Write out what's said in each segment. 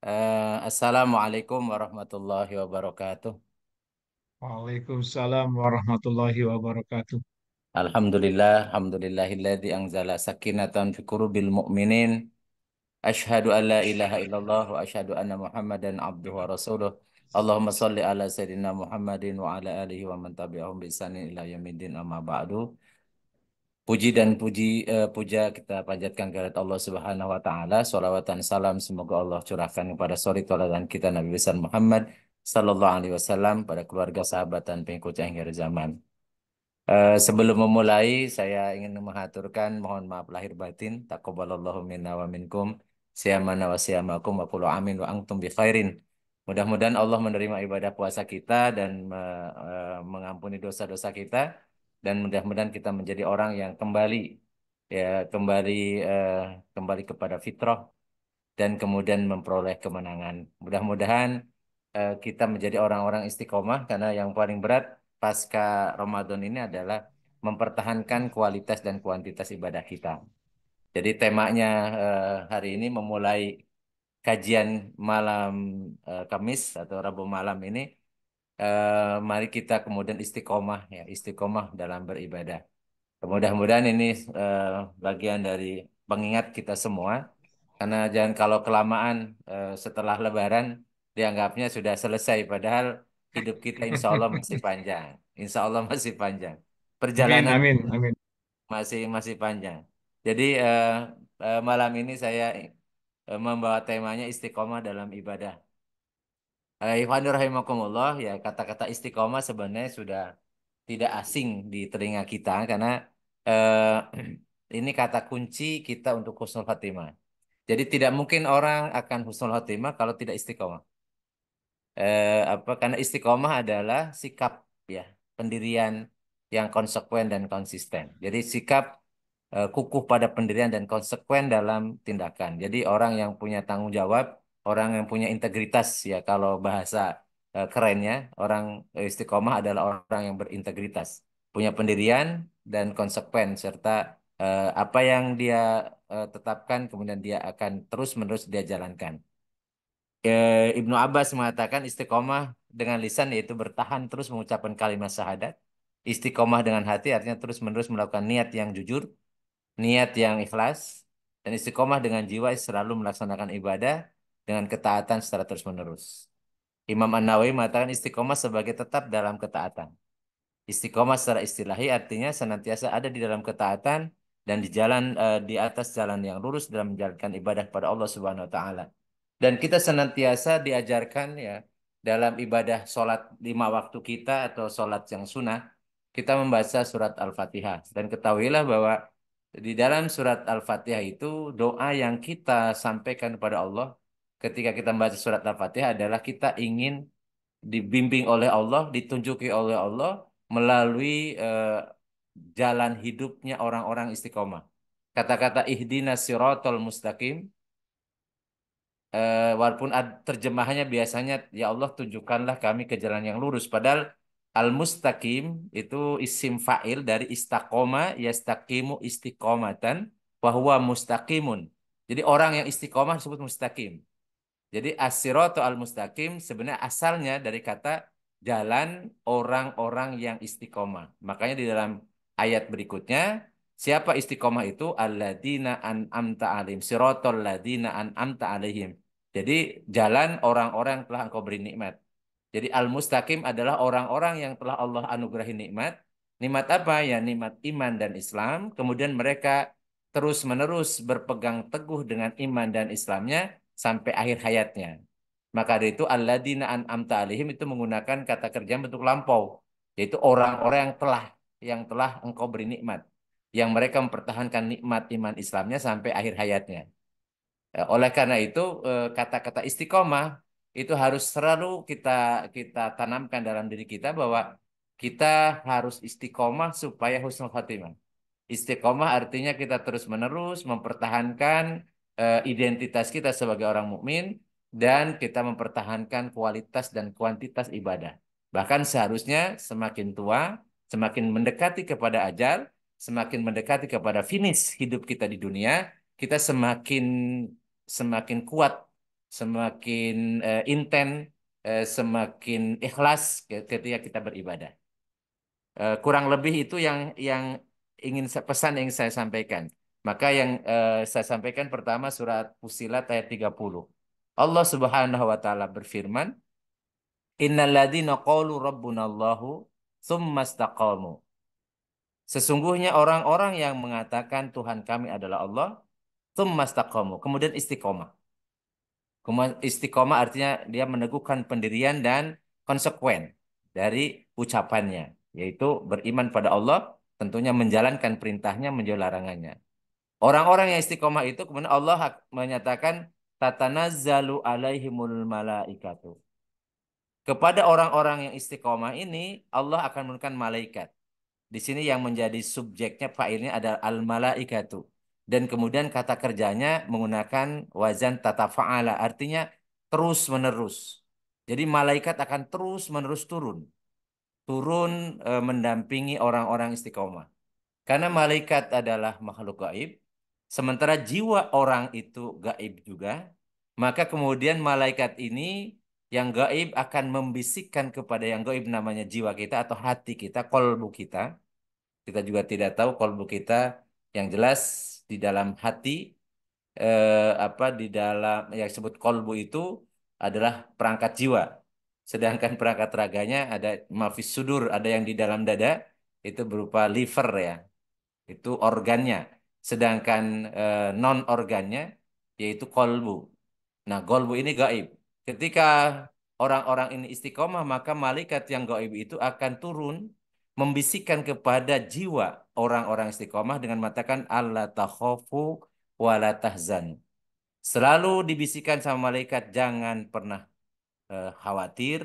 Uh, Assalamualaikum warahmatullahi wabarakatuh. Waalaikumsalam warahmatullahi wabarakatuh. Alhamdulillah, alhamdulillahilladzi anzala sakinatan fi qulubil mu'minin. Ashhadu alla ilaha illallah wa asyhadu anna Muhammadan abduhu wa rasuluh. Allahumma salli ala sayyidina Muhammadin wa ala alihi wa man tabi'ahum bi ihsanin ila yaumiddin amma ba'du. Puji dan puji uh, puja kita panjatkan kehadirat Allah Subhanahu wa taala. selawat dan salam semoga Allah curahkan kepada suri dan kita Nabi besar Muhammad sallallahu alaihi wasallam pada keluarga sahabat dan pengikutnya akhir zaman. Uh, sebelum memulai saya ingin mengaturkan mohon maaf lahir batin. Taqabbalallahu minna wa minkum siamana wa siamakum wa qulu amin wa antum bi khairin. Mudah-mudahan Allah menerima ibadah puasa kita dan uh, mengampuni dosa-dosa kita dan mudah-mudahan kita menjadi orang yang kembali ya kembali eh, kembali kepada fitrah dan kemudian memperoleh kemenangan. Mudah-mudahan eh, kita menjadi orang-orang istiqomah karena yang paling berat pasca Ramadan ini adalah mempertahankan kualitas dan kuantitas ibadah kita. Jadi temanya eh, hari ini memulai kajian malam eh, Kamis atau Rabu malam ini Eh, mari kita kemudian istiqomah ya istiqomah dalam beribadah. Mudah-mudahan ini eh, bagian dari pengingat kita semua karena jangan kalau kelamaan eh, setelah Lebaran dianggapnya sudah selesai padahal hidup kita insya Allah masih panjang insya Allah masih panjang perjalanan amin, amin, amin. masih masih panjang jadi eh, eh, malam ini saya eh, membawa temanya istiqomah dalam ibadah Eh, Ivan rahimakumullah ya kata-kata istiqomah sebenarnya sudah tidak asing di telinga kita karena eh, ini kata kunci kita untuk husnul khatimah. Jadi tidak mungkin orang akan husnul khatimah kalau tidak istiqomah. Eh, apa karena istiqomah adalah sikap ya, pendirian yang konsekuen dan konsisten. Jadi sikap eh, kukuh pada pendirian dan konsekuen dalam tindakan. Jadi orang yang punya tanggung jawab orang yang punya integritas ya kalau bahasa uh, kerennya orang istiqomah adalah orang yang berintegritas punya pendirian dan konsekuen serta uh, apa yang dia uh, tetapkan kemudian dia akan terus menerus dia jalankan eh, Ibnu Abbas mengatakan istiqomah dengan lisan yaitu bertahan terus mengucapkan kalimat syahadat istiqomah dengan hati artinya terus menerus melakukan niat yang jujur niat yang ikhlas dan istiqomah dengan jiwa selalu melaksanakan ibadah dengan ketaatan secara terus-menerus. Imam An-Nawawi mengatakan istiqomah sebagai tetap dalam ketaatan. Istiqomah secara istilahi artinya senantiasa ada di dalam ketaatan dan di jalan uh, di atas jalan yang lurus dalam menjalankan ibadah kepada Allah Subhanahu wa taala. Dan kita senantiasa diajarkan ya dalam ibadah sholat lima waktu kita atau sholat yang sunnah kita membaca surat Al-Fatihah dan ketahuilah bahwa di dalam surat Al-Fatihah itu doa yang kita sampaikan kepada Allah ketika kita membaca surat Al-Fatihah adalah kita ingin dibimbing oleh Allah, ditunjuki oleh Allah melalui eh, jalan hidupnya orang-orang istiqomah. Kata-kata ihdina sirotol mustaqim, eh, walaupun terjemahannya biasanya, ya Allah tunjukkanlah kami ke jalan yang lurus. Padahal al-mustaqim itu isim fa'il dari ya yastaqimu istiqomatan, bahwa mustaqimun. Jadi orang yang istiqomah disebut mustaqim. Jadi asiroto al mustaqim sebenarnya asalnya dari kata jalan orang-orang yang istiqomah. Makanya di dalam ayat berikutnya siapa istiqomah itu an amta alim sirotol ladina an amta alaihim. Jadi jalan orang-orang telah engkau beri nikmat. Jadi al-mustaqim adalah orang-orang yang telah Allah anugerahi nikmat. Nikmat apa? Ya nikmat iman dan Islam. Kemudian mereka terus-menerus berpegang teguh dengan iman dan Islamnya sampai akhir hayatnya. Maka dari itu alladzina an'amta alaihim itu menggunakan kata kerja bentuk lampau, yaitu orang-orang yang telah yang telah engkau beri nikmat, yang mereka mempertahankan nikmat iman Islamnya sampai akhir hayatnya. Eh, oleh karena itu eh, kata-kata istiqomah itu harus selalu kita kita tanamkan dalam diri kita bahwa kita harus istiqomah supaya husnul khotimah. Istiqomah artinya kita terus-menerus mempertahankan Eh, identitas kita sebagai orang mukmin dan kita mempertahankan kualitas dan kuantitas ibadah. Bahkan seharusnya semakin tua, semakin mendekati kepada ajal, semakin mendekati kepada finish hidup kita di dunia, kita semakin semakin kuat, semakin uh, intent, uh, semakin ikhlas ketika kita beribadah. Uh, kurang lebih itu yang yang ingin pesan yang saya sampaikan. Maka yang eh, saya sampaikan pertama surat Fusilat ayat 30. Allah Subhanahu wa taala berfirman, "Innalladzina qalu rabbunallahu tsumma istaqamu." Sesungguhnya orang-orang yang mengatakan Tuhan kami adalah Allah, tsumma istaqamu, kemudian istiqomah. istiqomah artinya dia meneguhkan pendirian dan konsekuen dari ucapannya, yaitu beriman pada Allah, tentunya menjalankan perintahnya, menjauh larangannya. Orang-orang yang istiqomah itu kemudian Allah menyatakan tatanazzalu alaihimul malaikatu. Kepada orang-orang yang istiqomah ini Allah akan menurunkan malaikat. Di sini yang menjadi subjeknya failnya adalah al malaikatu dan kemudian kata kerjanya menggunakan wazan tatafa'ala artinya terus menerus. Jadi malaikat akan terus menerus turun. Turun e, mendampingi orang-orang istiqomah. Karena malaikat adalah makhluk gaib, Sementara jiwa orang itu gaib juga, maka kemudian malaikat ini yang gaib akan membisikkan kepada yang gaib namanya jiwa kita atau hati kita, kolbu kita. Kita juga tidak tahu kolbu kita yang jelas di dalam hati eh, apa di dalam yang disebut kolbu itu adalah perangkat jiwa. Sedangkan perangkat raganya ada mafis sudur, ada yang di dalam dada itu berupa liver ya. Itu organnya sedangkan eh, non organnya yaitu kolbu. Nah, kolbu ini gaib. Ketika orang-orang ini istiqomah, maka malaikat yang gaib itu akan turun membisikkan kepada jiwa orang-orang istiqomah dengan mengatakan Allah takhofu wala tahzan. Selalu dibisikkan sama malaikat jangan pernah eh, khawatir,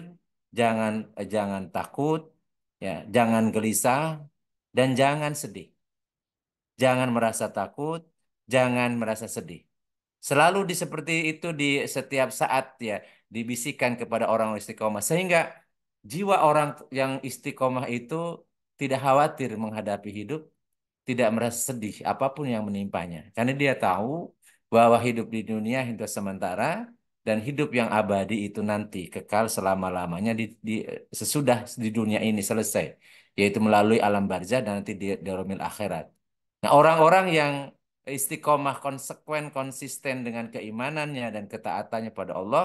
jangan eh, jangan takut, ya, jangan gelisah dan jangan sedih. Jangan merasa takut, jangan merasa sedih. Selalu di seperti itu di setiap saat ya dibisikan kepada orang istiqomah sehingga jiwa orang yang istiqomah itu tidak khawatir menghadapi hidup, tidak merasa sedih apapun yang menimpanya karena dia tahu bahwa hidup di dunia hidup sementara dan hidup yang abadi itu nanti kekal selama-lamanya di, di sesudah di dunia ini selesai yaitu melalui alam barzah dan nanti di, di akhirat. Nah, orang-orang yang istiqomah konsekuen konsisten dengan keimanannya dan ketaatannya pada Allah,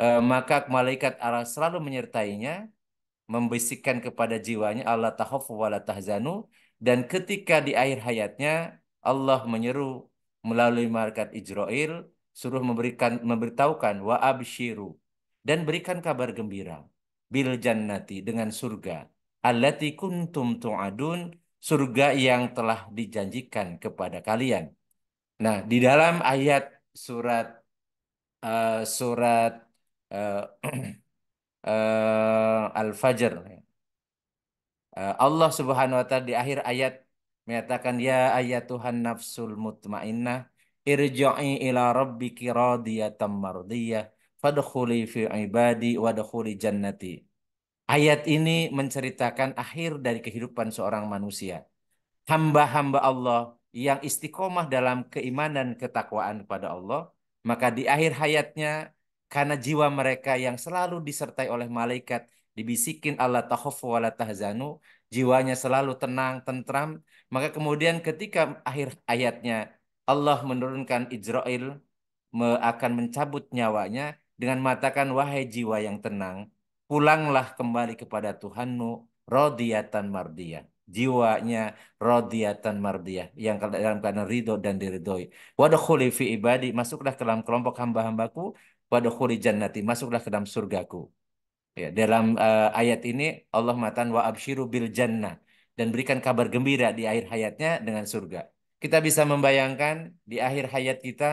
eh, maka malaikat Allah selalu menyertainya, membisikkan kepada jiwanya Allah tahofu wa tahzanu dan ketika di akhir hayatnya Allah menyeru melalui malaikat Ijroil suruh memberikan memberitahukan wa abshiru dan berikan kabar gembira bil jannati dengan surga allati kuntum tu'adun surga yang telah dijanjikan kepada kalian. Nah, di dalam ayat surat uh, surat uh, uh, Al-Fajr Allah Subhanahu wa taala di akhir ayat menyatakan ya ayat Tuhan nafsul mutmainnah irja'i ila rabbiki radiyatan mardiyah fadkhuli fi ibadi wadkhuli jannati Ayat ini menceritakan akhir dari kehidupan seorang manusia. Hamba-hamba Allah yang istiqomah dalam keimanan ketakwaan kepada Allah, maka di akhir hayatnya karena jiwa mereka yang selalu disertai oleh malaikat dibisikin Allah tahofu wa la tahzanu, jiwanya selalu tenang, tentram, maka kemudian ketika akhir ayatnya Allah menurunkan Israel akan mencabut nyawanya dengan mengatakan wahai jiwa yang tenang, pulanglah kembali kepada Tuhanmu Rodiatan mardiyah jiwanya Rodiatan mardiyah yang dalam karena ridho dan diridhoi wadkhuli fi ibadi masuklah ke dalam kelompok hamba-hambaku wadkhuli jannati masuklah ke dalam surgaku ya dalam uh, ayat ini Allah matan wa absyiru bil jannah dan berikan kabar gembira di akhir hayatnya dengan surga kita bisa membayangkan di akhir hayat kita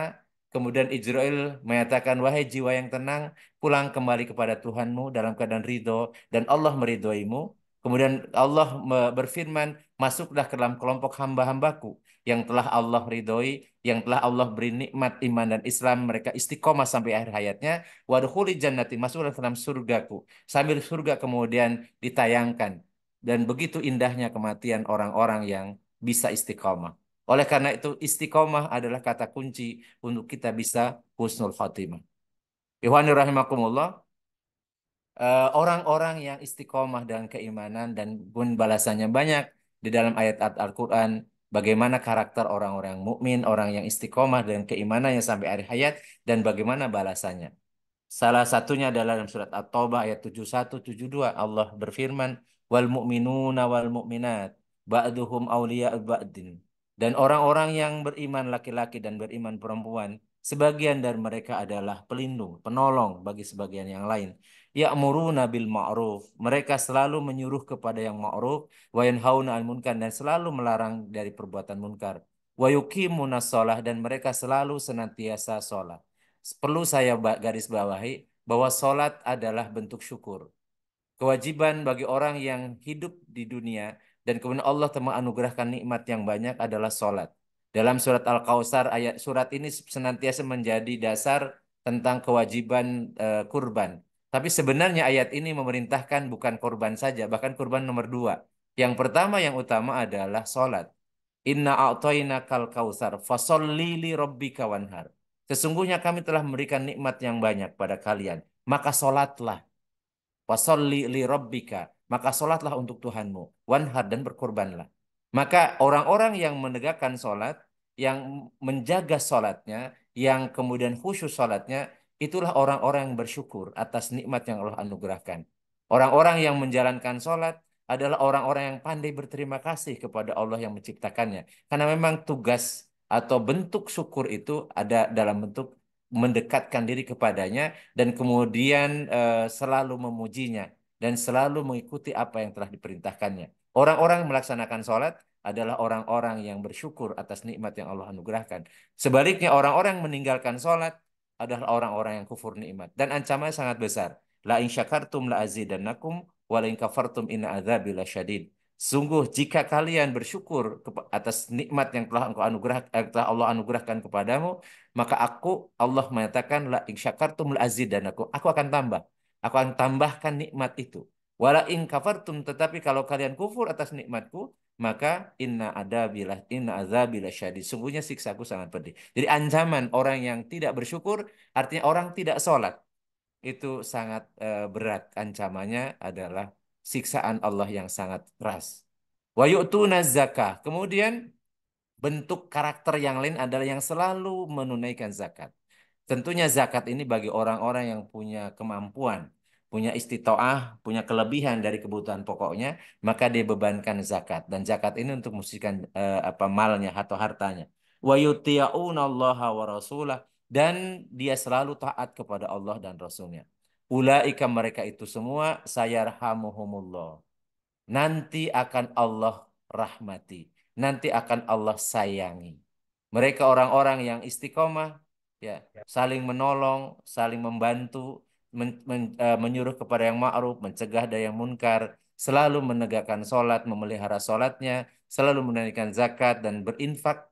Kemudian Israel menyatakan, wahai jiwa yang tenang, pulang kembali kepada Tuhanmu dalam keadaan ridho, dan Allah meridhoimu. Kemudian Allah berfirman, masuklah ke dalam kelompok hamba-hambaku yang telah Allah ridhoi, yang telah Allah beri nikmat iman dan Islam mereka istiqomah sampai akhir hayatnya. Wadkhuli jannati, masuklah ke dalam surgaku. Sambil surga kemudian ditayangkan. Dan begitu indahnya kematian orang-orang yang bisa istiqomah. Oleh karena itu istiqomah adalah kata kunci untuk kita bisa husnul khatimah. Ikhwani rahimakumullah. Eh, orang-orang yang istiqomah dan keimanan dan pun balasannya banyak di dalam ayat-ayat Al-Quran. Bagaimana karakter orang-orang mukmin, orang yang istiqomah dan keimanannya sampai akhir hayat dan bagaimana balasannya. Salah satunya adalah dalam surat At-Taubah ayat 71 72 Allah berfirman wal mu'minuna wal mu'minat ba'duhum awliya'u ba'din dan orang-orang yang beriman laki-laki dan beriman perempuan, sebagian dari mereka adalah pelindung, penolong bagi sebagian yang lain. Ya Ya'muruna bil ma'ruf. Mereka selalu menyuruh kepada yang ma'ruf, wa yanhauna al munkar dan selalu melarang dari perbuatan munkar. Wa sholah. dan mereka selalu senantiasa sholat. Perlu saya garis bawahi bahwa sholat adalah bentuk syukur. Kewajiban bagi orang yang hidup di dunia dan kemudian Allah telah menganugerahkan nikmat yang banyak adalah sholat. Dalam surat Al-Kausar ayat surat ini senantiasa menjadi dasar tentang kewajiban e, kurban. Tapi sebenarnya ayat ini memerintahkan bukan kurban saja, bahkan kurban nomor dua. Yang pertama yang utama adalah sholat. Inna a'toyna kal kausar fasollili rabbika kawanhar. Sesungguhnya kami telah memberikan nikmat yang banyak pada kalian. Maka sholatlah. Fasolli li maka sholatlah untuk Tuhanmu. Wanhar dan berkorbanlah. Maka orang-orang yang menegakkan sholat, yang menjaga sholatnya, yang kemudian khusus sholatnya, itulah orang-orang yang bersyukur atas nikmat yang Allah anugerahkan. Orang-orang yang menjalankan sholat adalah orang-orang yang pandai berterima kasih kepada Allah yang menciptakannya. Karena memang tugas atau bentuk syukur itu ada dalam bentuk mendekatkan diri kepadanya dan kemudian e, selalu memujinya dan selalu mengikuti apa yang telah diperintahkannya. Orang-orang melaksanakan sholat adalah orang-orang yang bersyukur atas nikmat yang Allah anugerahkan. Sebaliknya orang-orang yang meninggalkan sholat adalah orang-orang yang kufur nikmat. Dan ancamannya sangat besar. La in syakartum la azidannakum wa la in kafartum inna adzabi syadid. Sungguh jika kalian bersyukur atas nikmat yang telah engkau anugerah yang telah Allah anugerahkan kepadamu, maka aku Allah menyatakan la in syakartum la azidannakum. Aku akan tambah. Aku akan tambahkan nikmat itu. Wala in kafartum tetapi kalau kalian kufur atas nikmatku, maka inna adabilah inna azabilah syadid. Sungguhnya siksaku sangat pedih. Jadi ancaman orang yang tidak bersyukur artinya orang tidak sholat. Itu sangat uh, berat ancamannya adalah siksaan Allah yang sangat keras. Wa yu'tuna zakah. Kemudian bentuk karakter yang lain adalah yang selalu menunaikan zakat. Tentunya zakat ini bagi orang-orang yang punya kemampuan, punya istitoah, punya kelebihan dari kebutuhan pokoknya, maka dia bebankan zakat dan zakat ini untuk musikan eh, apa malnya atau hartanya. Wa yuti'unallaha wa rasulah dan dia selalu taat kepada Allah dan Rasulnya. Ulaika mereka itu semua sayarhamuhumullah. Nanti akan Allah rahmati. Nanti akan Allah sayangi. Mereka orang-orang yang istiqomah, Ya, ya saling menolong saling membantu men, men, uh, menyuruh kepada yang ma'ruf mencegah dari yang munkar selalu menegakkan sholat memelihara sholatnya selalu menunaikan zakat dan berinfak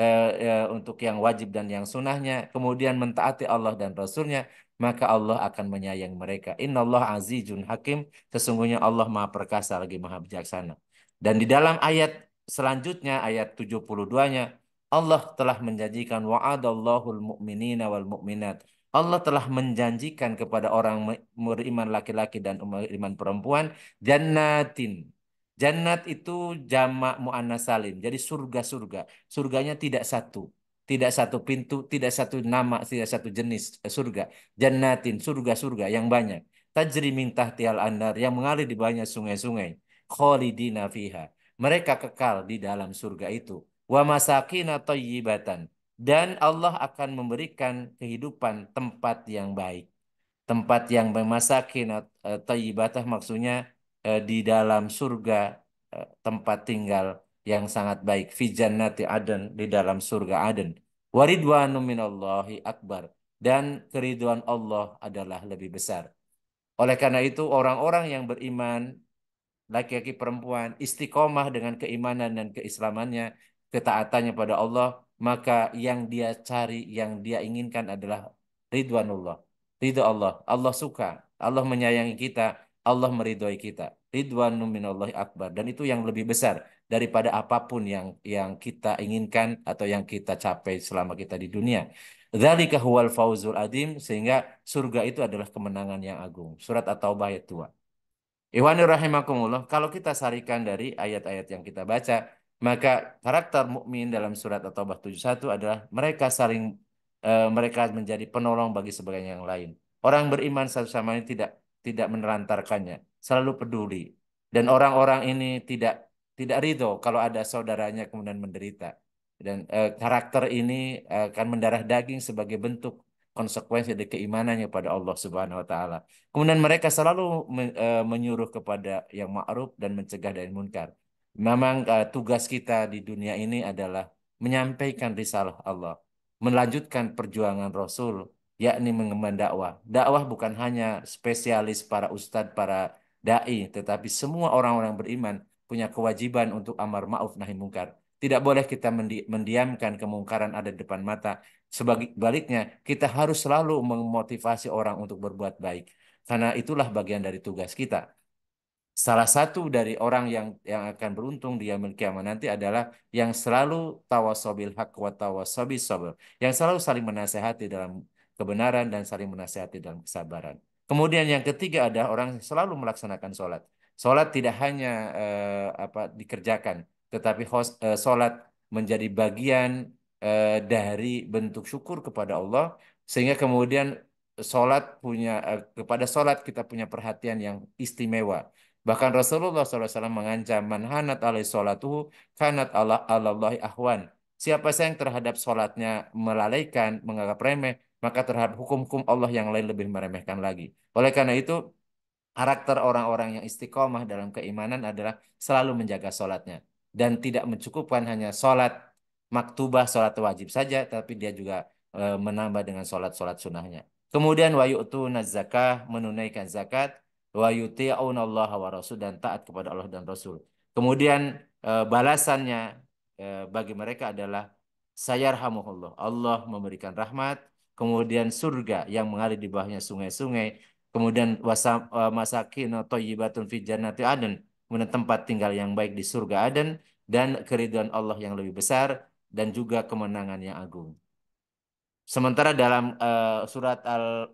uh, uh, untuk yang wajib dan yang sunnahnya, kemudian mentaati Allah dan Rasulnya maka Allah akan menyayang mereka. Inna Allah azizun hakim, sesungguhnya Allah maha perkasa lagi maha bijaksana. Dan di dalam ayat selanjutnya, ayat 72-nya, Allah telah menjanjikan wa'adallahul mu'minina wal mu'minat. Allah telah menjanjikan kepada orang beriman laki-laki dan beriman perempuan jannatin. Jannat itu jamak mu'annas salim. Jadi surga-surga. Surganya tidak satu. Tidak satu pintu, tidak satu nama, tidak satu jenis eh, surga. Jannatin, surga-surga yang banyak. Tajri min tial andar yang mengalir di banyak sungai-sungai. Khalidina fiha. Mereka kekal di dalam surga itu wa masakina thayyibatan dan Allah akan memberikan kehidupan tempat yang baik. Tempat yang atau eh, thayyibatah maksudnya eh, di dalam surga eh, tempat tinggal yang sangat baik. Fi jannati aden di dalam surga aden. Waridwanu minallahi akbar. Dan keriduan Allah adalah lebih besar. Oleh karena itu orang-orang yang beriman laki-laki perempuan istiqomah dengan keimanan dan keislamannya ketaatannya pada Allah, maka yang dia cari, yang dia inginkan adalah ridwanullah. Ridho Allah. Allah suka. Allah menyayangi kita. Allah meridhoi kita. Ridwanu minallahi akbar. Dan itu yang lebih besar daripada apapun yang yang kita inginkan atau yang kita capai selama kita di dunia. Dzalika huwal fauzul adim sehingga surga itu adalah kemenangan yang agung. Surat At-Taubah ayat 2. rahimakumullah, kalau kita sarikan dari ayat-ayat yang kita baca, maka karakter mukmin dalam surat At-Taubah 71 adalah mereka saling e, mereka menjadi penolong bagi sebagian yang lain. Orang beriman satu sama lain tidak tidak menerantarkannya, selalu peduli. Dan orang-orang ini tidak tidak ridho kalau ada saudaranya kemudian menderita. Dan e, karakter ini akan mendarah daging sebagai bentuk konsekuensi dari keimanannya pada Allah Subhanahu wa taala. Kemudian mereka selalu men, e, eh, menyuruh kepada yang ma'ruf dan mencegah dari munkar. Memang uh, tugas kita di dunia ini adalah menyampaikan risalah Allah, melanjutkan perjuangan Rasul, yakni mengemban dakwah. Dakwah bukan hanya spesialis para ustadz, para dai, tetapi semua orang-orang beriman punya kewajiban untuk amar ma'ruf nahi mungkar. Tidak boleh kita mendiamkan kemungkaran ada di depan mata. Sebaliknya, kita harus selalu memotivasi orang untuk berbuat baik. Karena itulah bagian dari tugas kita salah satu dari orang yang yang akan beruntung di yaumil kiamat nanti adalah yang selalu tawasobil hak wa tawasobi sabar yang selalu saling menasehati dalam kebenaran dan saling menasehati dalam kesabaran. Kemudian yang ketiga ada orang yang selalu melaksanakan sholat. Sholat tidak hanya eh, apa dikerjakan, tetapi eh, sholat menjadi bagian eh, dari bentuk syukur kepada Allah, sehingga kemudian sholat punya eh, kepada sholat kita punya perhatian yang istimewa Bahkan Rasulullah SAW mengancam manhanat alaih sholatuhu kanat Allah alallahi ahwan. Siapa yang terhadap sholatnya melalaikan, menganggap remeh, maka terhadap hukum-hukum Allah yang lain lebih meremehkan lagi. Oleh karena itu, karakter orang-orang yang istiqomah dalam keimanan adalah selalu menjaga sholatnya. Dan tidak mencukupkan hanya sholat maktubah, sholat wajib saja, tapi dia juga eh, menambah dengan sholat-sholat sunnahnya. Kemudian wayutu nazakah, menunaikan zakat, wa yuti'una Allah wa rasul dan taat kepada Allah dan Rasul. Kemudian eh, balasannya eh, bagi mereka adalah sayarhamuhullah. Allah memberikan rahmat, kemudian surga yang mengalir di bawahnya sungai-sungai, kemudian wasa, eh, masakin thayyibatun fi jannati adn, kemudian tempat tinggal yang baik di surga Aden dan keriduan Allah yang lebih besar dan juga kemenangan yang agung. Sementara dalam uh, surat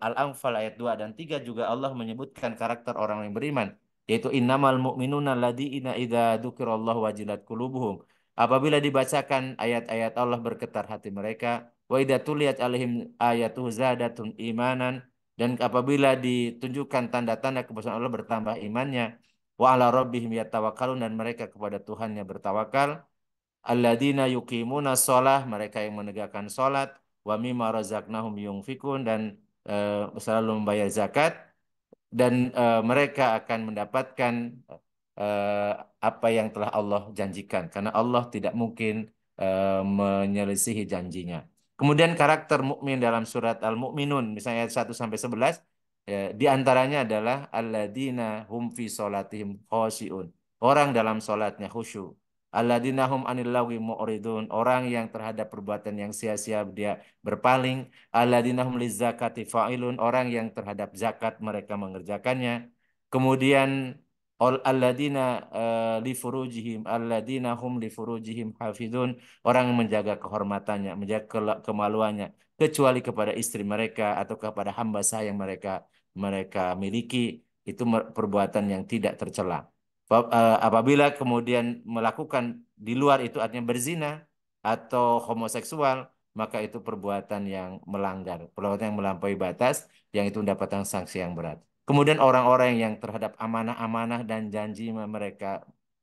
Al-Anfal Al ayat 2 dan 3 juga Allah menyebutkan karakter orang yang beriman yaitu innamal mu'minuna alladziina idha dukirallah wajilat kulubuhum. Apabila dibacakan ayat-ayat Allah bergetar hati mereka, wa idha tuliat alihim ayatuhu zadatun imanan dan apabila ditunjukkan tanda-tanda kebesaran Allah bertambah imannya, wa ala rabbihim yatawakalun dan mereka kepada Tuhannya bertawakal. Alladina yukimuna sholah mereka yang menegakkan sholat wa mimma razaqnahum yunfikun dan uh, selalu membayar zakat dan uh, mereka akan mendapatkan uh, apa yang telah Allah janjikan karena Allah tidak mungkin uh, menyelisihi janjinya. Kemudian karakter mukmin dalam surat Al-Mu'minun misalnya ayat 1 sampai 11 ya, di antaranya adalah alladzina hum fi sholatihim khosiun Orang dalam sholatnya khusyuk. Alladinahum anillawi mu'ridun. Orang yang terhadap perbuatan yang sia-sia dia berpaling. Alladinahum lizakati fa'ilun. Orang yang terhadap zakat mereka mengerjakannya. Kemudian alladina uh, eh, li furujihim alladina li furujihim hafidun orang yang menjaga kehormatannya menjaga kemaluannya kecuali kepada istri mereka atau kepada hamba sayang yang mereka mereka miliki itu perbuatan yang tidak tercela Eh, apabila kemudian melakukan di luar itu artinya berzina atau homoseksual maka itu perbuatan yang melanggar perbuatan yang melampaui batas yang itu mendapatkan sanksi yang berat kemudian orang-orang yang terhadap amanah-amanah dan janji mereka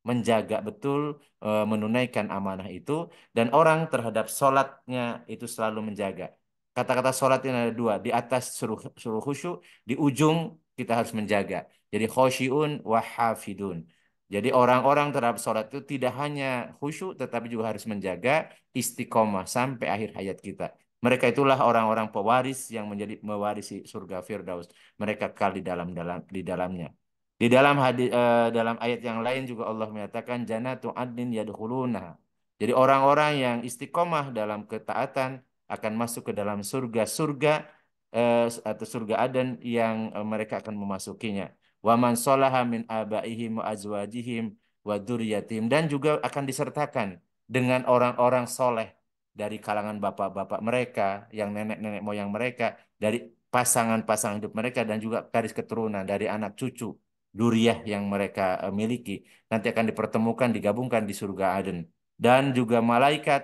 menjaga betul eh, menunaikan amanah itu dan orang terhadap sholatnya itu selalu menjaga kata-kata sholat ini ada dua di atas suruh suruh khusyuk di ujung kita harus menjaga jadi khosyun wahafidun jadi orang-orang terhadap sholat itu tidak hanya khusyuk tetapi juga harus menjaga istiqomah sampai akhir hayat kita. Mereka itulah orang-orang pewaris yang menjadi mewarisi surga Firdaus. Mereka kal di dalam dalam di dalamnya. Di dalam hadis eh, dalam ayat yang lain juga Allah menyatakan tu adnin yadkhuluna. Jadi orang-orang yang istiqomah dalam ketaatan akan masuk ke dalam surga surga eh, atau surga Aden yang eh, mereka akan memasukinya wa man min abaihim wa azwajihim wa dzurriyyatihim dan juga akan disertakan dengan orang-orang soleh dari kalangan bapak-bapak mereka, yang nenek-nenek moyang mereka, dari pasangan-pasangan hidup mereka dan juga garis keturunan dari anak cucu duriah yang mereka eh, miliki nanti akan dipertemukan digabungkan di surga Aden dan juga malaikat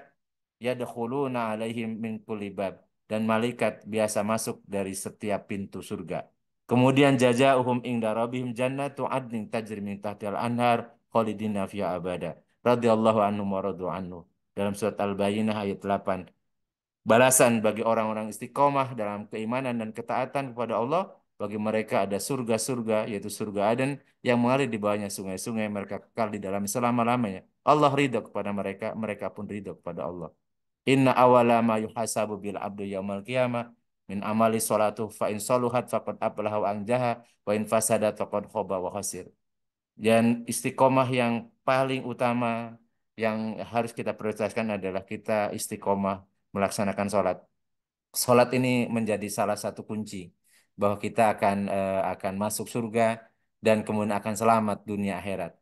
yadkhuluna alaihim min kulibab. dan malaikat biasa masuk dari setiap pintu surga Kemudian jazaohum ing darabihim jannatu adnin tajri min tahtil anhar khalidina fiha abada. Radiyallahu anhu wa radu anhu. Dalam surat Al-Bayyinah ayat 8. Balasan bagi orang-orang istiqomah dalam keimanan dan ketaatan kepada Allah, bagi mereka ada surga-surga, yaitu surga Aden, yang mengalir di bawahnya sungai-sungai, mereka kekal di dalam selama-lamanya. Allah ridho kepada mereka, mereka pun ridho kepada Allah. Inna awala ma yuhasabu bil abdu yaumal qiyamah min amali salatu fa in saluhat faqad aflaha wa anjaha wa in fasadat faqad khaba wa khasir. Dan istiqomah yang paling utama yang harus kita prioritaskan adalah kita istiqomah melaksanakan sholat. Sholat ini menjadi salah satu kunci bahwa kita akan eh, akan masuk surga dan kemudian akan selamat dunia akhirat.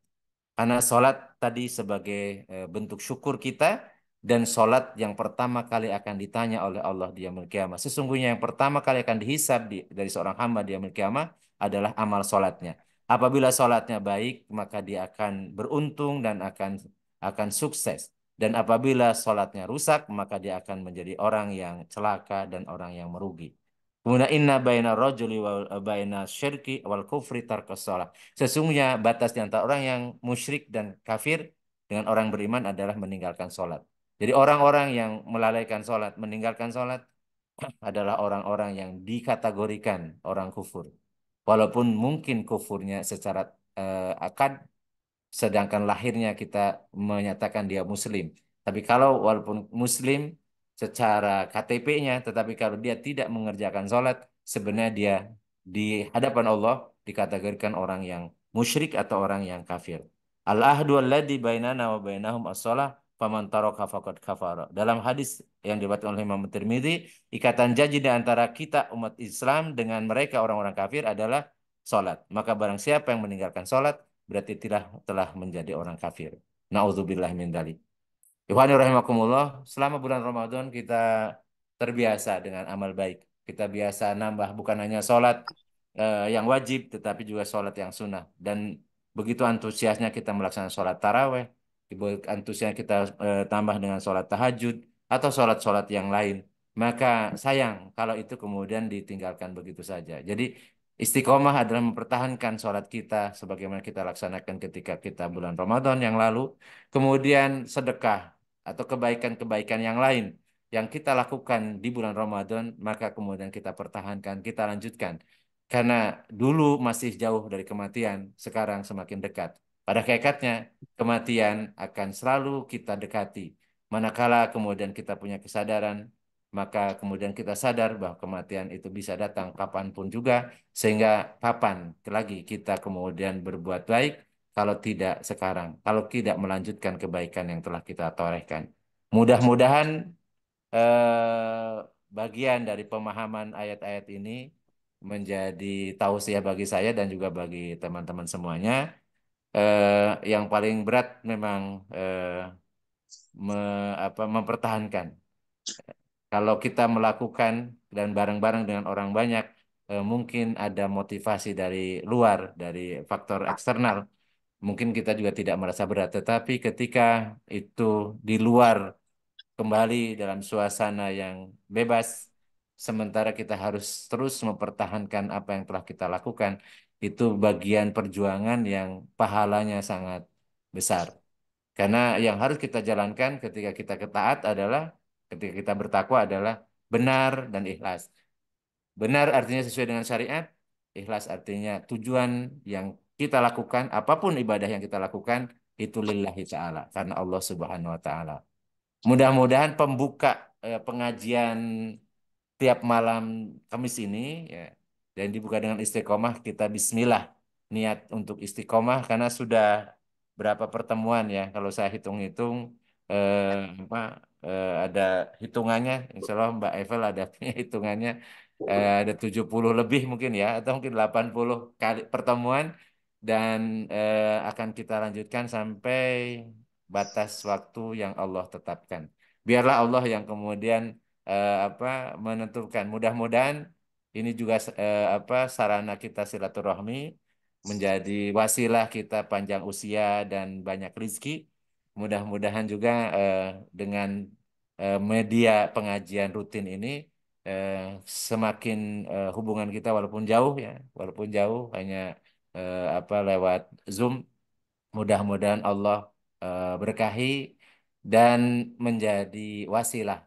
Karena sholat tadi sebagai eh, bentuk syukur kita dan sholat yang pertama kali akan ditanya oleh Allah di yaumul kiamah. Sesungguhnya yang pertama kali akan dihisab di, dari seorang hamba di yaumul kiamah adalah amal sholatnya. Apabila sholatnya baik, maka dia akan beruntung dan akan akan sukses. Dan apabila sholatnya rusak, maka dia akan menjadi orang yang celaka dan orang yang merugi. Kemudian inna baina rajuli wa baina syirki wal kufri tarkas Sesungguhnya batas di antara orang yang musyrik dan kafir dengan orang beriman adalah meninggalkan sholat. Jadi orang-orang yang melalaikan sholat, meninggalkan sholat adalah orang-orang yang dikategorikan orang kufur. Walaupun mungkin kufurnya secara uh, akad, sedangkan lahirnya kita menyatakan dia muslim. Tapi kalau walaupun muslim secara KTP-nya, tetapi kalau dia tidak mengerjakan sholat, sebenarnya dia di hadapan Allah dikategorikan orang yang musyrik atau orang yang kafir. Al-ahdu alladhi bainana wa bainahum as salah Paman taraka faqad kafaro. Dalam hadis yang dibuat oleh Imam Tirmidzi, ikatan janji di antara kita umat Islam dengan mereka orang-orang kafir adalah sholat. Maka barang siapa yang meninggalkan sholat berarti telah telah menjadi orang kafir. Naudzubillah min dalik. Ikhwani rahimakumullah, selama bulan Ramadan kita terbiasa dengan amal baik. Kita biasa nambah bukan hanya sholat eh, yang wajib tetapi juga sholat yang sunnah dan begitu antusiasnya kita melaksanakan sholat taraweh dibuat antusias kita eh, tambah dengan sholat tahajud atau sholat-sholat yang lain maka sayang kalau itu kemudian ditinggalkan begitu saja jadi Istiqomah adalah mempertahankan sholat kita sebagaimana kita laksanakan ketika kita bulan Ramadan yang lalu. Kemudian sedekah atau kebaikan-kebaikan yang lain yang kita lakukan di bulan Ramadan, maka kemudian kita pertahankan, kita lanjutkan. Karena dulu masih jauh dari kematian, sekarang semakin dekat. Pada kekatnya, kematian akan selalu kita dekati. Manakala kemudian kita punya kesadaran, maka kemudian kita sadar bahwa kematian itu bisa datang kapanpun juga, sehingga kapan lagi kita kemudian berbuat baik, kalau tidak sekarang, kalau tidak melanjutkan kebaikan yang telah kita torehkan. Mudah-mudahan eh, bagian dari pemahaman ayat-ayat ini menjadi tausiah bagi saya dan juga bagi teman-teman semuanya eh, yang paling berat memang eh, me, apa, mempertahankan. Kalau kita melakukan dan bareng-bareng dengan orang banyak, eh, mungkin ada motivasi dari luar, dari faktor eksternal. Mungkin kita juga tidak merasa berat, tetapi ketika itu di luar kembali dalam suasana yang bebas, sementara kita harus terus mempertahankan apa yang telah kita lakukan, itu bagian perjuangan yang pahalanya sangat besar. Karena yang harus kita jalankan ketika kita ketaat adalah ketika kita bertakwa adalah benar dan ikhlas. Benar artinya sesuai dengan syariat, ikhlas artinya tujuan yang kita lakukan, apapun ibadah yang kita lakukan, itu lillahi ta'ala, karena Allah subhanahu wa ta'ala. Mudah-mudahan pembuka eh, pengajian tiap malam Kamis ini, ya, dan dibuka dengan istiqomah kita bismillah niat untuk istiqomah karena sudah berapa pertemuan ya kalau saya hitung-hitung eh, apa eh, ada hitungannya Insya Allah Mbak Evel ada hitungannya eh, ada 70 lebih mungkin ya atau mungkin 80 kali pertemuan dan eh, akan kita lanjutkan sampai batas waktu yang Allah tetapkan. Biarlah Allah yang kemudian eh, apa menentukan. Mudah-mudahan ini juga eh, apa sarana kita silaturahmi menjadi wasilah kita panjang usia dan banyak rezeki. Mudah-mudahan juga eh, dengan eh, media pengajian rutin ini eh, semakin eh, hubungan kita walaupun jauh ya, walaupun jauh hanya eh, apa lewat Zoom. Mudah-mudahan Allah eh, berkahi dan menjadi wasilah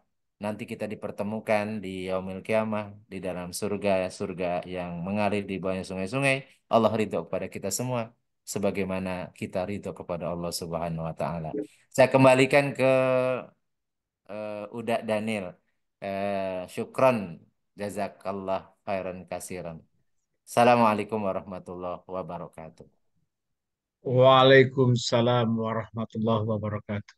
nanti kita dipertemukan di yaumil kiamah di dalam surga surga yang mengalir di bawahnya sungai-sungai Allah ridho kepada kita semua sebagaimana kita ridho kepada Allah Subhanahu wa taala. Ya. Saya kembalikan ke uh, Uda Daniel. Uh, syukron jazakallah khairan kasiran. Assalamualaikum warahmatullahi wabarakatuh. Waalaikumsalam warahmatullahi wabarakatuh.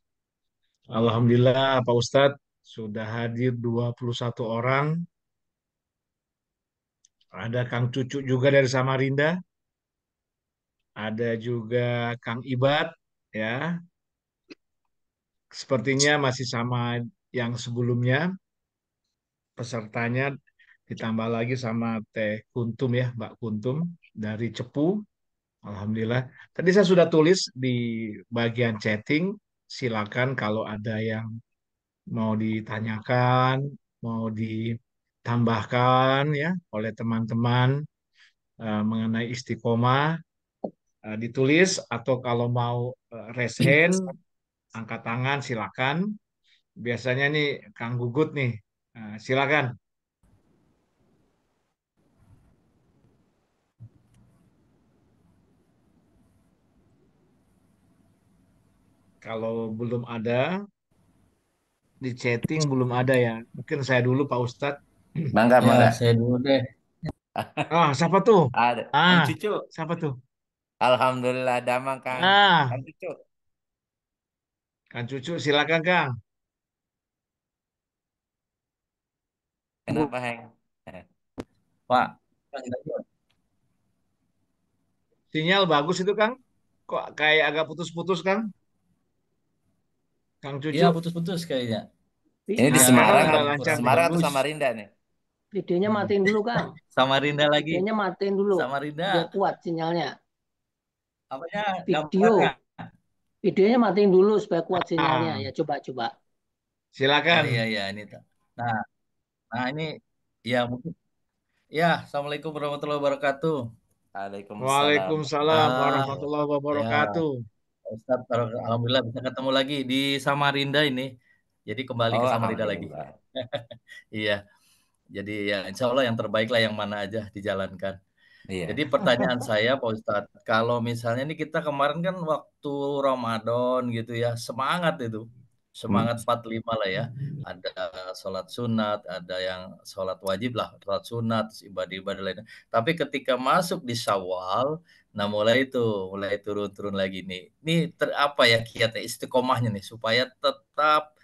Alhamdulillah Pak Ustadz sudah hadir 21 orang. Ada Kang Cucu juga dari Samarinda. Ada juga Kang Ibat ya. Sepertinya masih sama yang sebelumnya. Pesertanya ditambah lagi sama Teh Kuntum ya, Mbak Kuntum dari Cepu. Alhamdulillah. Tadi saya sudah tulis di bagian chatting, silakan kalau ada yang mau ditanyakan, mau ditambahkan ya oleh teman-teman uh, mengenai istiqomah uh, ditulis atau kalau mau uh, raise hand angkat tangan silakan. Biasanya nih Kang Gugut nih uh, silakan. Kalau belum ada, di chatting belum ada ya. Mungkin saya dulu Pak ustad Bangga, bangga. Ya, saya dulu deh. Ah, siapa tuh? Ada. Ah, Cucu. Siapa tuh? Alhamdulillah damang Kang. Ah. Kang Cucu. kan Cucu silakan Kang. Kenapa, Heng? Eh. Pak. Sinyal bagus itu, Kang? Kok kayak agak putus-putus, Kang? Kang Cucu. Iya, putus-putus kayaknya. Ini di Semarang, Semarang, Semarang atau Samarinda nih? Videonya matiin dulu, Kang. Samarinda lagi. Videonya matiin dulu. Samarinda. Biar kuat sinyalnya. Apanya? Video. Videonya matiin dulu supaya kuat sinyalnya. Ah. Ya coba coba. Silakan. Iya iya ini. Nah, nah ini ya mungkin. Ya, assalamualaikum warahmatullahi wabarakatuh. Waalaikumsalam. Waalaikumsalam ah, warahmatullahi wabarakatuh. Ya. Ustaz, alhamdulillah bisa ketemu lagi di Samarinda ini. Jadi kembali oh, ke Samarinda lagi. iya. Jadi ya insya Allah yang terbaik lah yang mana aja dijalankan. Iya. Jadi pertanyaan saya Pak Ustadz, kalau misalnya ini kita kemarin kan waktu Ramadan gitu ya, semangat itu. Semangat 45 hmm. lah ya. Ada sholat sunat, ada yang sholat wajib lah, sholat sunat, ibadah-ibadah lainnya. Tapi ketika masuk di sawal, nah mulai itu, mulai turun-turun lagi nih. Ini ter, apa ya kiatnya, istiqomahnya nih, supaya tetap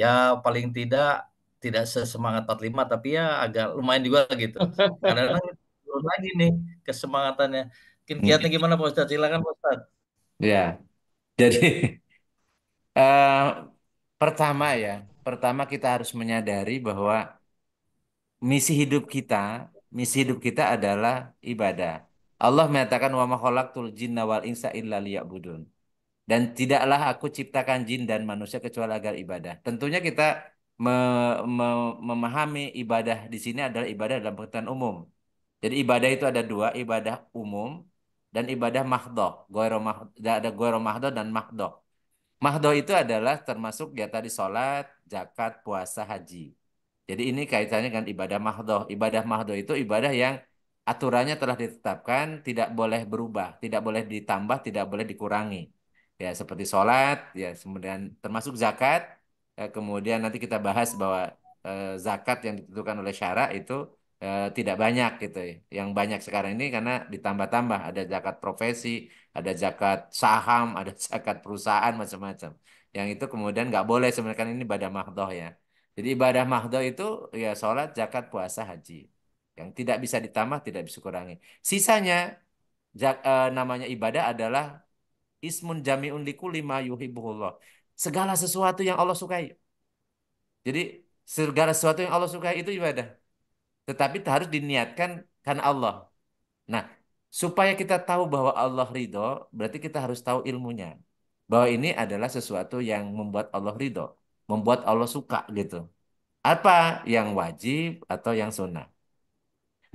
ya paling tidak tidak sesemangat 45 tapi ya agak lumayan juga gitu. Karena turun kan lagi nih kesemangatannya. Iya. Kiatnya gimana Pak Ustadz? Silakan Pak Ustadz. Ya, jadi uh, pertama ya, pertama kita harus menyadari bahwa misi hidup kita, misi hidup kita adalah ibadah. Allah menyatakan wa ma khalaqtul jinna wal insa illa liya'budun. Dan tidaklah aku ciptakan jin dan manusia kecuali agar ibadah. Tentunya kita me me memahami ibadah di sini adalah ibadah dalam pengertian umum. Jadi ibadah itu ada dua, ibadah umum dan ibadah mahdoh. mahdoh, ada goero mahdoh dan mahdoh. Mahdoh itu adalah termasuk ya tadi sholat, zakat, puasa, haji. Jadi ini kaitannya dengan ibadah mahdoh. Ibadah mahdoh itu ibadah yang aturannya telah ditetapkan, tidak boleh berubah, tidak boleh ditambah, tidak boleh dikurangi ya seperti sholat ya kemudian termasuk zakat ya, kemudian nanti kita bahas bahwa eh, zakat yang ditentukan oleh syara itu eh, tidak banyak gitu ya yang banyak sekarang ini karena ditambah-tambah ada zakat profesi ada zakat saham ada zakat perusahaan macam-macam yang itu kemudian nggak boleh sebenarnya ini ibadah mahdoh ya jadi ibadah mahdoh itu ya sholat zakat puasa haji yang tidak bisa ditambah tidak bisa kurangi sisanya zak, eh, namanya ibadah adalah Ismun jami'un likulli ma Segala sesuatu yang Allah sukai. Jadi segala sesuatu yang Allah sukai itu ibadah. Tetapi harus diniatkan karena Allah. Nah, supaya kita tahu bahwa Allah ridho, berarti kita harus tahu ilmunya. Bahwa ini adalah sesuatu yang membuat Allah ridho. Membuat Allah suka gitu. Apa yang wajib atau yang sunnah.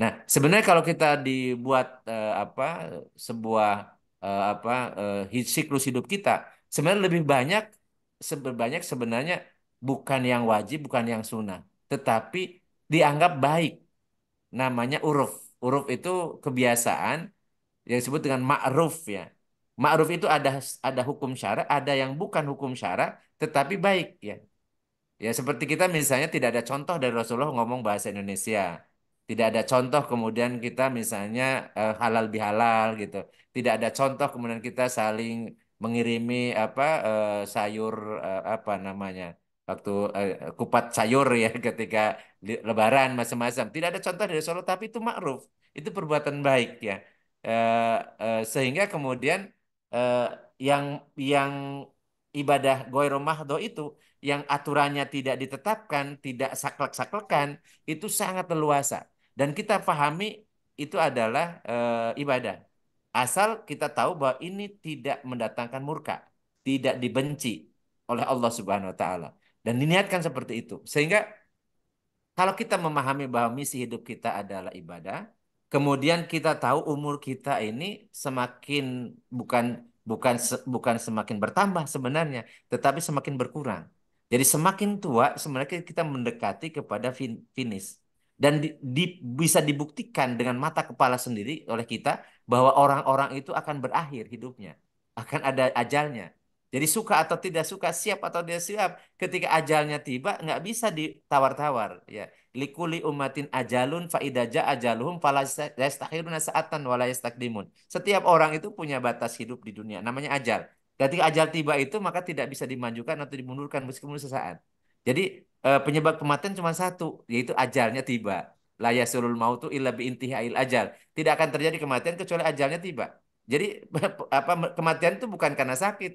Nah, sebenarnya kalau kita dibuat eh, apa sebuah uh, apa uh, siklus hidup kita. Sebenarnya lebih banyak sebanyak sebenarnya bukan yang wajib, bukan yang sunnah, tetapi dianggap baik. Namanya uruf. Uruf itu kebiasaan yang disebut dengan ma'ruf ya. Ma'ruf itu ada ada hukum syara, ada yang bukan hukum syara tetapi baik ya. Ya seperti kita misalnya tidak ada contoh dari Rasulullah ngomong bahasa Indonesia. Tidak ada contoh kemudian kita misalnya uh, halal bihalal gitu. Tidak ada contoh kemudian kita saling mengirimi apa uh, sayur uh, apa namanya waktu uh, kupat sayur ya ketika lebaran macam-macam. Tidak ada contoh dari Solo tapi itu ma'ruf. Itu perbuatan baik ya. Uh, uh, sehingga kemudian uh, yang yang ibadah goiro mahdo itu yang aturannya tidak ditetapkan, tidak saklek-saklekan, itu sangat leluasa dan kita pahami itu adalah e, ibadah. Asal kita tahu bahwa ini tidak mendatangkan murka, tidak dibenci oleh Allah Subhanahu wa taala. Dan diniatkan seperti itu. Sehingga kalau kita memahami bahwa misi hidup kita adalah ibadah, kemudian kita tahu umur kita ini semakin bukan bukan bukan semakin bertambah sebenarnya, tetapi semakin berkurang. Jadi semakin tua sebenarnya kita mendekati kepada finish dan di, di, bisa dibuktikan dengan mata kepala sendiri oleh kita bahwa orang-orang itu akan berakhir hidupnya, akan ada ajalnya. Jadi suka atau tidak suka, siap atau tidak siap, ketika ajalnya tiba nggak bisa ditawar-tawar. Ya, likuli umatin ajalun faidaja ajaluhum falastakhiruna saatan walayastakdimun. Setiap orang itu punya batas hidup di dunia, namanya ajal. Ketika ajal tiba itu maka tidak bisa dimajukan atau dimundurkan meskipun sesaat. Jadi Eh, penyebab kematian cuma satu, yaitu ajalnya tiba. Layasulul mautu illa biintihail ajal. Tidak akan terjadi kematian kecuali ajalnya tiba. Jadi apa kematian itu bukan karena sakit.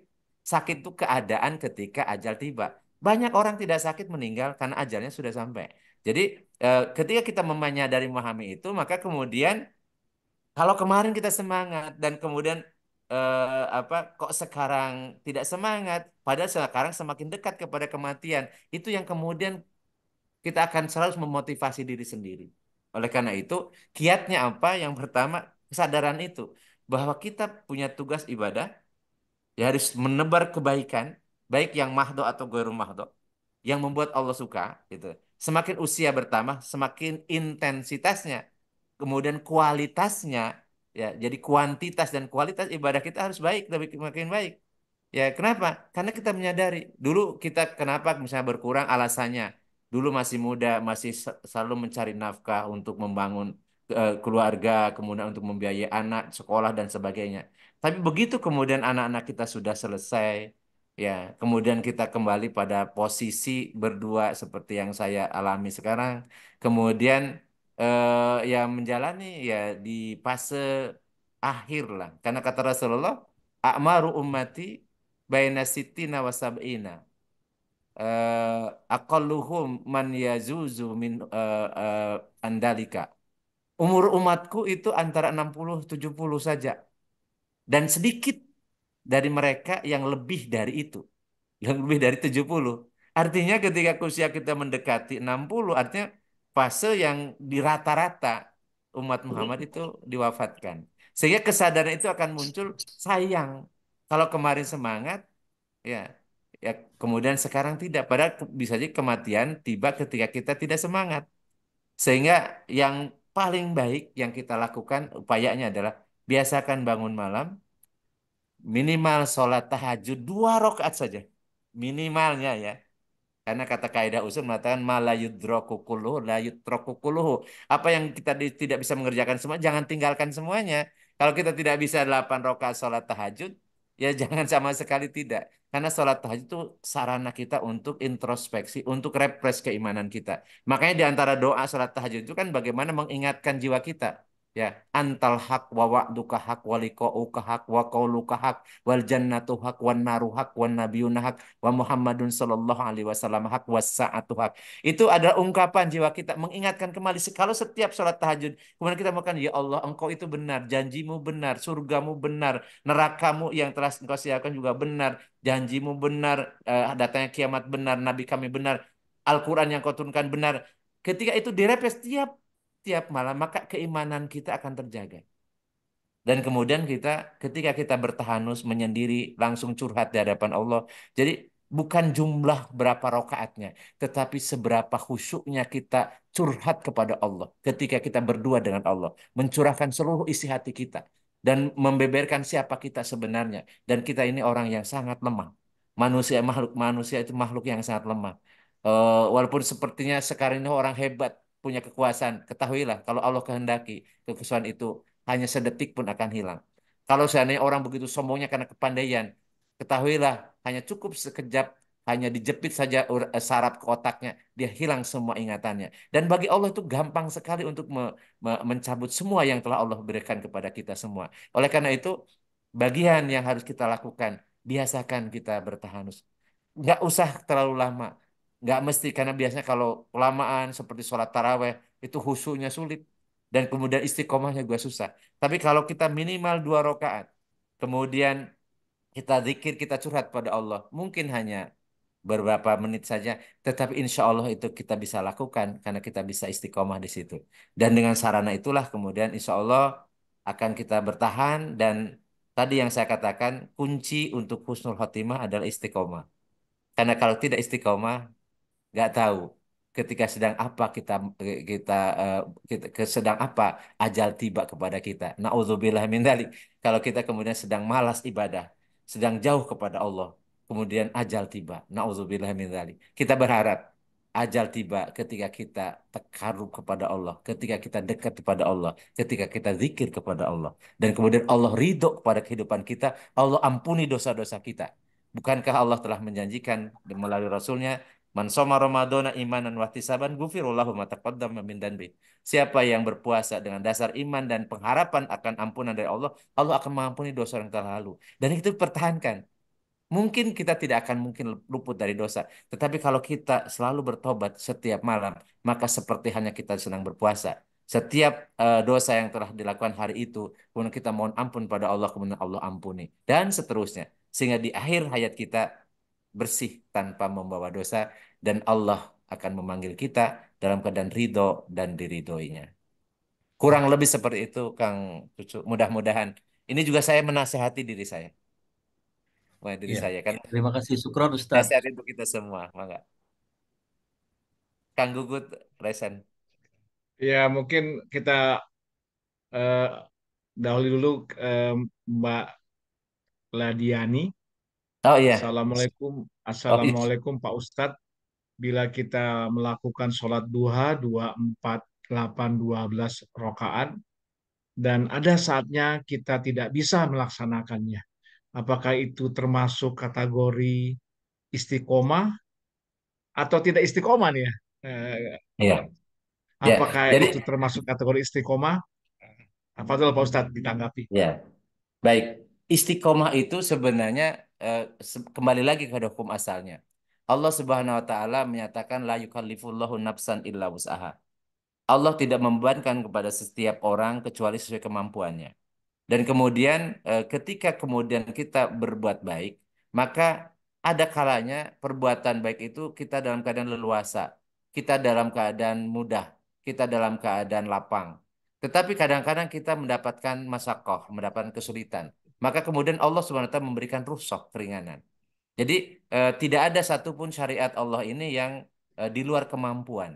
Sakit itu keadaan ketika ajal tiba. Banyak orang tidak sakit meninggal karena ajalnya sudah sampai. Jadi eh, ketika kita memanya dari memahami itu, maka kemudian kalau kemarin kita semangat dan kemudian eh, apa kok sekarang tidak semangat padahal sekarang semakin dekat kepada kematian itu yang kemudian kita akan selalu memotivasi diri sendiri oleh karena itu kiatnya apa yang pertama kesadaran itu bahwa kita punya tugas ibadah ya harus menebar kebaikan baik yang mahdo atau goyru mahdo yang membuat Allah suka gitu semakin usia bertambah semakin intensitasnya kemudian kualitasnya Ya, jadi kuantitas dan kualitas ibadah kita harus baik, lebih makin baik. Ya, kenapa? Karena kita menyadari dulu kita kenapa misalnya berkurang alasannya. Dulu masih muda, masih selalu mencari nafkah untuk membangun eh, keluarga, kemudian untuk membiayai anak, sekolah dan sebagainya. Tapi begitu kemudian anak-anak kita sudah selesai, ya kemudian kita kembali pada posisi berdua seperti yang saya alami sekarang kemudian uh, ya menjalani ya di fase akhir lah. Karena kata Rasulullah, A'maru ummati baina sitina wa sab'ina. Eh, man yazuzu min eh, andalika. Umur umatku itu antara 60-70 saja. Dan sedikit dari mereka yang lebih dari itu. Yang lebih dari 70. Artinya ketika usia kita mendekati 60, artinya fase yang di rata-rata umat hmm. Muhammad itu diwafatkan. Sehingga kesadaran itu akan muncul sayang. Kalau kemarin semangat, ya ya kemudian sekarang tidak padahal bisa jadi kematian tiba ketika kita tidak semangat sehingga yang paling baik yang kita lakukan upayanya adalah biasakan bangun malam minimal sholat tahajud dua rakaat saja minimalnya ya karena kata kaidah usul mengatakan malayudroku kuluhu, layudroku kuluhu. Apa yang kita di, tidak bisa mengerjakan semua, jangan tinggalkan semuanya. Kalau kita tidak bisa delapan roka sholat tahajud, ya jangan sama sekali tidak. Karena sholat tahajud itu sarana kita untuk introspeksi, untuk repres keimanan kita. Makanya di antara doa sholat tahajud itu kan bagaimana mengingatkan jiwa kita ya antal hak Wawak duka hak Waliko uka hak wakau luka hak wal jannatu hak wan naru hak wan nabiun hak wa Muhammadun sallallahu alaihi wasallam hak wasaatu hak itu adalah ungkapan jiwa kita mengingatkan kembali kalau setiap sholat tahajud kemudian kita makan ya Allah engkau itu benar janjimu benar surgamu benar nerakamu yang telah engkau siapkan juga benar janjimu benar eh, datangnya kiamat benar nabi kami benar Al-Qur'an yang kau turunkan benar ketika itu direpes tiap tiap malam, maka keimanan kita akan terjaga. Dan kemudian kita ketika kita bertahanus menyendiri langsung curhat di hadapan Allah. Jadi bukan jumlah berapa rokaatnya, tetapi seberapa khusyuknya kita curhat kepada Allah ketika kita berdua dengan Allah, mencurahkan seluruh isi hati kita dan membeberkan siapa kita sebenarnya dan kita ini orang yang sangat lemah. Manusia makhluk manusia itu makhluk yang sangat lemah. Uh, walaupun sepertinya sekarang ini orang hebat, punya kekuasaan, ketahuilah kalau Allah kehendaki kekuasaan itu hanya sedetik pun akan hilang. Kalau seandainya orang begitu sombongnya karena kepandaian, ketahuilah hanya cukup sekejap, hanya dijepit saja eh, sarap ke otaknya, dia hilang semua ingatannya. Dan bagi Allah itu gampang sekali untuk me, me, mencabut semua yang telah Allah berikan kepada kita semua. Oleh karena itu, bagian yang harus kita lakukan, biasakan kita bertahanus, Nggak usah terlalu lama, nggak mesti karena biasanya kalau kelamaan seperti sholat taraweh itu khusunya sulit dan kemudian istiqomahnya gue susah. Tapi kalau kita minimal dua rakaat, kemudian kita zikir, kita curhat pada Allah, mungkin hanya beberapa menit saja, tetapi insya Allah itu kita bisa lakukan karena kita bisa istiqomah di situ. Dan dengan sarana itulah kemudian insya Allah akan kita bertahan dan tadi yang saya katakan kunci untuk husnul khotimah adalah istiqomah. Karena kalau tidak istiqomah nggak tahu ketika sedang apa kita kita, eh, kita ke sedang apa ajal tiba kepada kita. Nauzubillah min Kalau kita kemudian sedang malas ibadah, sedang jauh kepada Allah, kemudian ajal tiba. Nauzubillah min Kita berharap ajal tiba ketika kita tekarub kepada Allah, ketika kita dekat kepada Allah, ketika kita zikir kepada Allah dan kemudian Allah ridho kepada kehidupan kita, Allah ampuni dosa-dosa kita. Bukankah Allah telah menjanjikan melalui Rasulnya Man soma Ramadana imanan wahtisaban gufirullahu ma taqaddama min dhanbi. Siapa yang berpuasa dengan dasar iman dan pengharapan akan ampunan dari Allah, Allah akan mengampuni dosa yang telah lalu. Dan itu pertahankan. Mungkin kita tidak akan mungkin luput dari dosa. Tetapi kalau kita selalu bertobat setiap malam, maka seperti hanya kita senang berpuasa. Setiap uh, dosa yang telah dilakukan hari itu, kemudian kita mohon ampun pada Allah, kemudian Allah ampuni. Dan seterusnya. Sehingga di akhir hayat kita, bersih tanpa membawa dosa dan Allah akan memanggil kita dalam keadaan ridho dan diridoinya. Kurang lebih seperti itu Kang Cucu. Mudah-mudahan ini juga saya menasehati diri saya. Wah, diri ya. saya kan. Terima kasih Sukron Ustaz. Nasihat untuk kita semua, mangga. Kang Gugut Resen. Ya, mungkin kita uh, eh, dahulu dulu uh, Mbak Ladiani Oh iya. Assalamualaikum, Assalamualaikum Pak Ustadz. Bila kita melakukan sholat duha dua empat delapan dua belas rokaat, dan ada saatnya kita tidak bisa melaksanakannya. Apakah itu termasuk kategori istiqomah atau tidak istiqomah nih ya? Eh, iya. iya. Apakah ya, jadi, itu termasuk kategori istiqomah? Apa itu Pak Ustadz ditanggapi? Iya, baik. Istiqomah itu sebenarnya eh, kembali lagi ke hukum asalnya. Allah Subhanahu wa taala menyatakan la yukallifullahu nafsan illa wus'aha. Allah tidak membebankan kepada setiap orang kecuali sesuai kemampuannya. Dan kemudian eh, ketika kemudian kita berbuat baik, maka ada kalanya perbuatan baik itu kita dalam keadaan leluasa, kita dalam keadaan mudah, kita dalam keadaan lapang. Tetapi kadang-kadang kita mendapatkan masakoh, mendapatkan kesulitan. Maka kemudian Allah SWT memberikan rusak keringanan. Jadi eh, tidak ada satupun syariat Allah ini yang eh, di luar kemampuan.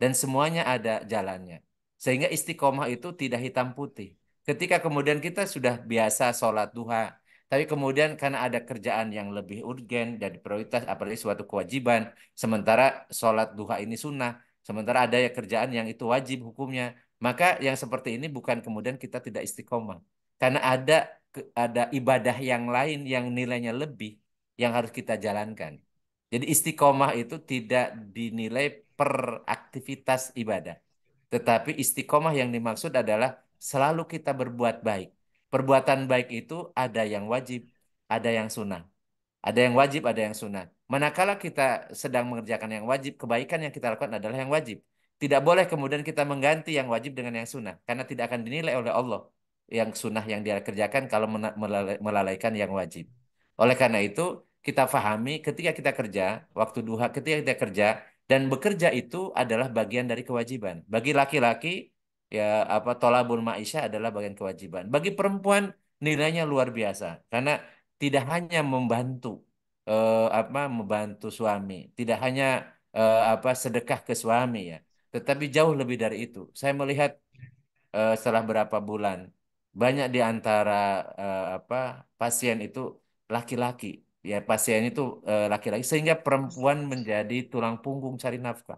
Dan semuanya ada jalannya. Sehingga istiqomah itu tidak hitam putih. Ketika kemudian kita sudah biasa sholat duha, tapi kemudian karena ada kerjaan yang lebih urgen dan prioritas, apalagi suatu kewajiban, sementara sholat duha ini sunnah, sementara ada ya kerjaan yang itu wajib hukumnya, maka yang seperti ini bukan kemudian kita tidak istiqomah. Karena ada ada ibadah yang lain yang nilainya lebih yang harus kita jalankan. Jadi istiqomah itu tidak dinilai per aktivitas ibadah. Tetapi istiqomah yang dimaksud adalah selalu kita berbuat baik. Perbuatan baik itu ada yang wajib, ada yang sunnah. Ada yang wajib, ada yang sunnah. Manakala kita sedang mengerjakan yang wajib, kebaikan yang kita lakukan adalah yang wajib. Tidak boleh kemudian kita mengganti yang wajib dengan yang sunnah. Karena tidak akan dinilai oleh Allah yang sunnah yang dia kerjakan kalau melalaikan yang wajib. Oleh karena itu, kita fahami ketika kita kerja, waktu duha ketika kita kerja dan bekerja itu adalah bagian dari kewajiban. Bagi laki-laki ya apa tolabun maisha adalah bagian kewajiban. Bagi perempuan nilainya luar biasa karena tidak hanya membantu eh, apa membantu suami, tidak hanya eh, apa sedekah ke suami ya, tetapi jauh lebih dari itu. Saya melihat eh, setelah berapa bulan banyak di antara uh, apa pasien itu laki-laki ya pasien itu laki eh, laki-laki sehingga perempuan menjadi tulang punggung cari nafkah.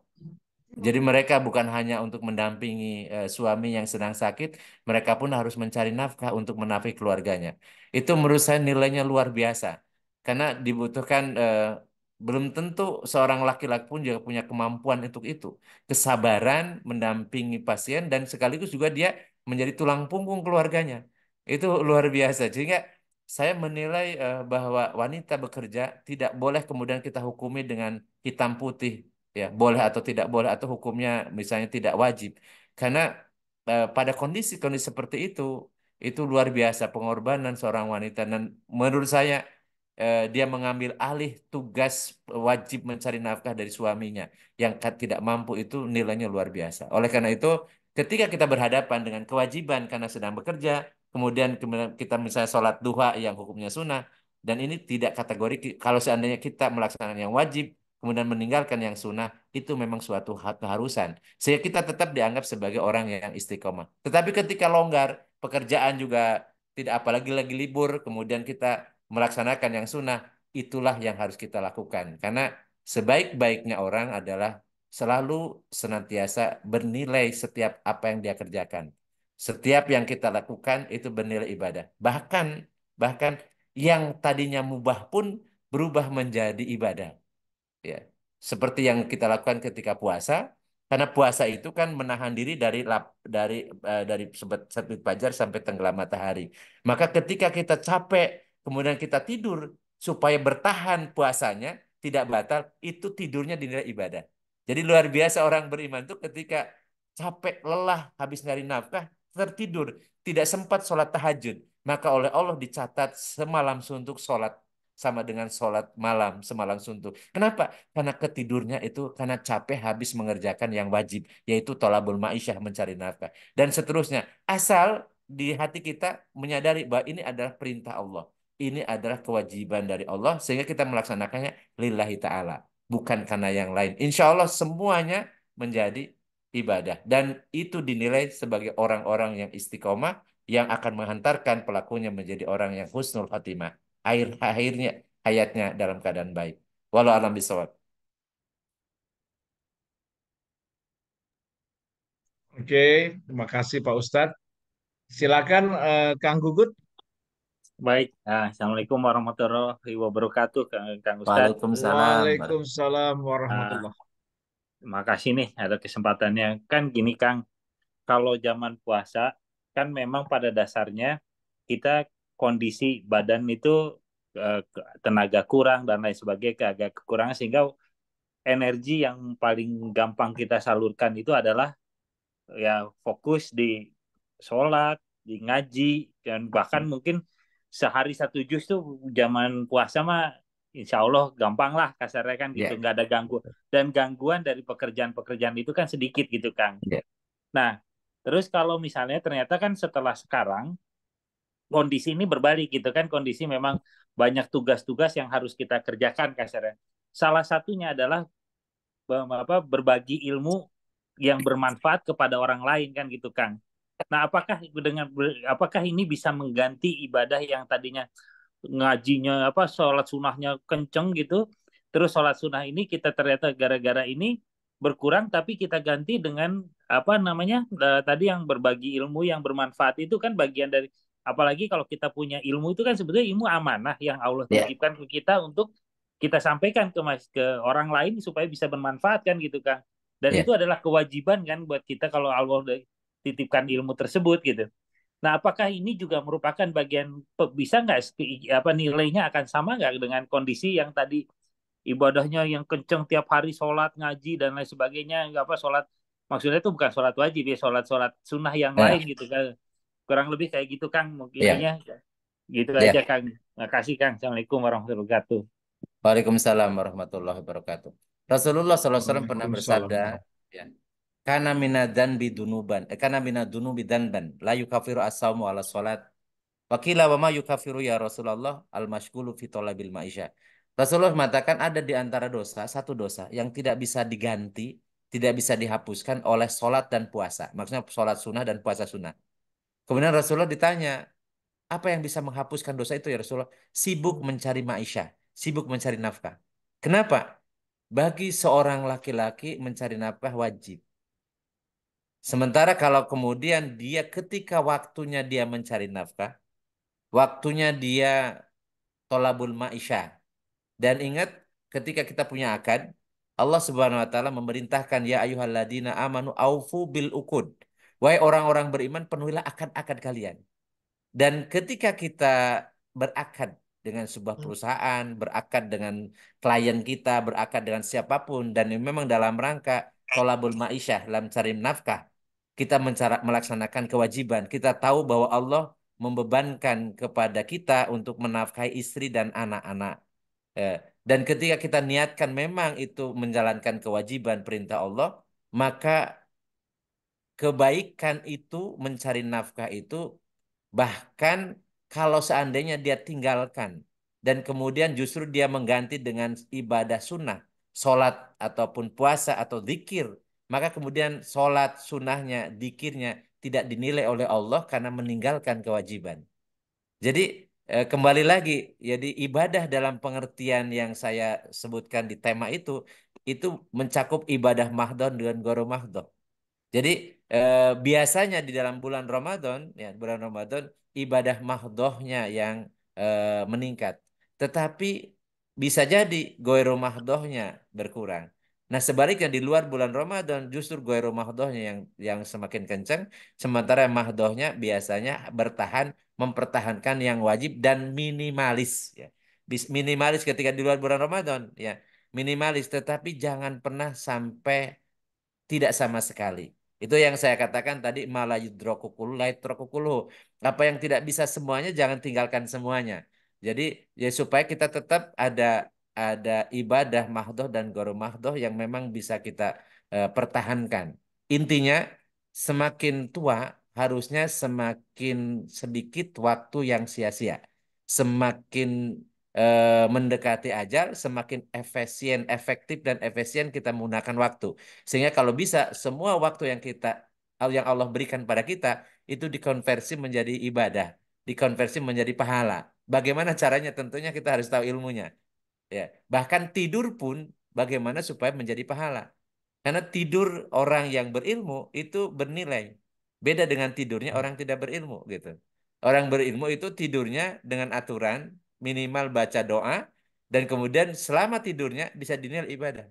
Jadi hmm. mereka bukan hanya untuk mendampingi uh, suami yang sedang sakit, mereka pun harus mencari nafkah untuk menafik keluarganya. Itu menurut saya nilainya luar biasa karena dibutuhkan uh, belum tentu seorang laki-laki pun juga punya kemampuan untuk itu. Kesabaran mendampingi pasien dan sekaligus juga dia menjadi tulang punggung keluarganya. Itu luar biasa. Sehingga saya menilai eh, bahwa wanita bekerja tidak boleh kemudian kita hukumi dengan hitam putih ya, boleh atau tidak boleh atau hukumnya misalnya tidak wajib. Karena eh, pada kondisi-kondisi seperti itu itu luar biasa pengorbanan seorang wanita dan menurut saya Eh, dia mengambil alih tugas wajib mencari nafkah dari suaminya yang tidak mampu itu nilainya luar biasa. Oleh karena itu, ketika kita berhadapan dengan kewajiban karena sedang bekerja, kemudian kita misalnya sholat duha yang hukumnya sunnah, dan ini tidak kategori kalau seandainya kita melaksanakan yang wajib, kemudian meninggalkan yang sunnah, itu memang suatu keharusan. Sehingga kita tetap dianggap sebagai orang yang istiqomah. Tetapi ketika longgar, pekerjaan juga tidak apalagi lagi libur, kemudian kita melaksanakan yang sunnah, itulah yang harus kita lakukan. Karena sebaik-baiknya orang adalah selalu senantiasa bernilai setiap apa yang dia kerjakan. Setiap yang kita lakukan itu bernilai ibadah. Bahkan bahkan yang tadinya mubah pun berubah menjadi ibadah. Ya. Seperti yang kita lakukan ketika puasa, karena puasa itu kan menahan diri dari lap, dari uh, dari sebet, sebet fajar sampai tenggelam matahari. Maka ketika kita capek kemudian kita tidur supaya bertahan puasanya tidak batal, itu tidurnya dinilai ibadah. Jadi luar biasa orang beriman itu ketika capek, lelah, habis nyari nafkah, tertidur, tidak sempat sholat tahajud. Maka oleh Allah dicatat semalam suntuk sholat sama dengan sholat malam semalam suntuk. Kenapa? Karena ketidurnya itu karena capek habis mengerjakan yang wajib, yaitu tolabul ma'isyah mencari nafkah. Dan seterusnya, asal di hati kita menyadari bahwa ini adalah perintah Allah ini adalah kewajiban dari Allah sehingga kita melaksanakannya lillahi ta'ala. Bukan karena yang lain. Insya Allah semuanya menjadi ibadah. Dan itu dinilai sebagai orang-orang yang istiqomah yang akan menghantarkan pelakunya menjadi orang yang husnul khatimah. Akhir akhirnya hayatnya dalam keadaan baik. Walau alam bisawab. Oke, terima kasih Pak Ustadz. Silakan uh, Kang Gugut Baik, ah, Assalamualaikum warahmatullahi wabarakatuh, Kang, Kang Ustaz. Waalaikumsalam. Waalaikumsalam warahmatullahi nah, Makasih nih ada kesempatannya. Kan gini Kang, kalau zaman puasa kan memang pada dasarnya kita kondisi badan itu eh, tenaga kurang dan lain sebagainya agak kekurangan sehingga energi yang paling gampang kita salurkan itu adalah ya fokus di sholat, di ngaji dan bahkan hmm. mungkin sehari satu jus tuh zaman puasa mah insya Allah gampang lah kasarnya kan gitu yeah. ada ganggu dan gangguan dari pekerjaan-pekerjaan itu kan sedikit gitu Kang. Yeah. Nah terus kalau misalnya ternyata kan setelah sekarang kondisi ini berbalik gitu kan kondisi memang banyak tugas-tugas yang harus kita kerjakan kasarnya. Salah satunya adalah apa berbagi ilmu yang bermanfaat kepada orang lain kan gitu Kang. Nah, apakah dengan apakah ini bisa mengganti ibadah yang tadinya ngajinya apa sholat sunnahnya kenceng gitu, terus sholat sunnah ini kita ternyata gara-gara ini berkurang, tapi kita ganti dengan apa namanya e, tadi yang berbagi ilmu yang bermanfaat itu kan bagian dari apalagi kalau kita punya ilmu itu kan sebetulnya ilmu amanah yang Allah ya. titipkan yeah. ke kita untuk kita sampaikan ke mas ke orang lain supaya bisa bermanfaat kan gitu kan dan yeah. itu adalah kewajiban kan buat kita kalau Allah titipkan ilmu tersebut gitu. Nah, apakah ini juga merupakan bagian bisa nggak apa nilainya akan sama nggak dengan kondisi yang tadi ibadahnya yang kenceng tiap hari sholat ngaji dan lain sebagainya nggak apa sholat maksudnya itu bukan sholat wajib ya sholat sholat sunnah yang nah. lain gitu kan kurang lebih kayak gitu kang mungkinnya ya. yeah. gitu yeah. aja kang makasih kang assalamualaikum warahmatullahi wabarakatuh Waalaikumsalam warahmatullahi wabarakatuh Rasulullah SAW pernah bersabda karena minadan bidunuban, eh, karena minadunubi danban, la yukafiru kafiru asalmu ala sholat. Wakila bama yu yukafiru ya Rasulullah al-mashgulu fi ma'isya. Rasulullah mengatakan ada di antara dosa, satu dosa yang tidak bisa diganti, tidak bisa dihapuskan oleh sholat dan puasa. Maksudnya sholat sunnah dan puasa sunnah. Kemudian Rasulullah ditanya, apa yang bisa menghapuskan dosa itu ya Rasulullah? Sibuk mencari maisha, sibuk mencari nafkah. Kenapa? Bagi seorang laki-laki mencari nafkah wajib. Sementara kalau kemudian dia ketika waktunya dia mencari nafkah, waktunya dia tolabul ma'isha. Dan ingat ketika kita punya akad, Allah Subhanahu wa taala memerintahkan ya ayyuhalladzina amanu aufu bil ukud. Wahai orang-orang beriman penuhilah akad-akad kalian. Dan ketika kita berakad dengan sebuah hmm. perusahaan, berakad dengan klien kita, berakad dengan siapapun dan memang dalam rangka tolabul ma'isyah, dalam cari nafkah, kita mencara, melaksanakan kewajiban. Kita tahu bahwa Allah membebankan kepada kita untuk menafkahi istri dan anak-anak. Eh, dan ketika kita niatkan memang itu menjalankan kewajiban perintah Allah, maka kebaikan itu mencari nafkah itu bahkan kalau seandainya dia tinggalkan dan kemudian justru dia mengganti dengan ibadah sunnah, sholat ataupun puasa atau zikir maka kemudian sholat, sunnahnya, dikirnya tidak dinilai oleh Allah karena meninggalkan kewajiban. Jadi eh, kembali lagi, jadi ibadah dalam pengertian yang saya sebutkan di tema itu, itu mencakup ibadah mahdon dengan goro mahdon. Jadi eh, biasanya di dalam bulan Ramadan, ya bulan Ramadan ibadah mahdohnya yang eh, meningkat. Tetapi bisa jadi goro mahdohnya berkurang. Nah sebaliknya di luar bulan Ramadan justru gue mahdohnya yang yang semakin kencang, sementara mahdohnya biasanya bertahan mempertahankan yang wajib dan minimalis ya. Minimalis ketika di luar bulan Ramadan ya. Minimalis tetapi jangan pernah sampai tidak sama sekali. Itu yang saya katakan tadi malayudrokukulu laitrokukulu. Apa yang tidak bisa semuanya jangan tinggalkan semuanya. Jadi ya supaya kita tetap ada ada ibadah mahdoh dan goro mahdoh yang memang bisa kita e, pertahankan. Intinya semakin tua harusnya semakin sedikit waktu yang sia-sia. Semakin e, mendekati ajar, semakin efisien, efektif dan efisien kita menggunakan waktu. Sehingga kalau bisa semua waktu yang kita yang Allah berikan pada kita itu dikonversi menjadi ibadah, dikonversi menjadi pahala. Bagaimana caranya? Tentunya kita harus tahu ilmunya. Ya, bahkan tidur pun bagaimana supaya menjadi pahala. Karena tidur orang yang berilmu itu bernilai. Beda dengan tidurnya orang tidak berilmu gitu. Orang berilmu itu tidurnya dengan aturan, minimal baca doa, dan kemudian selama tidurnya bisa dinilai ibadah.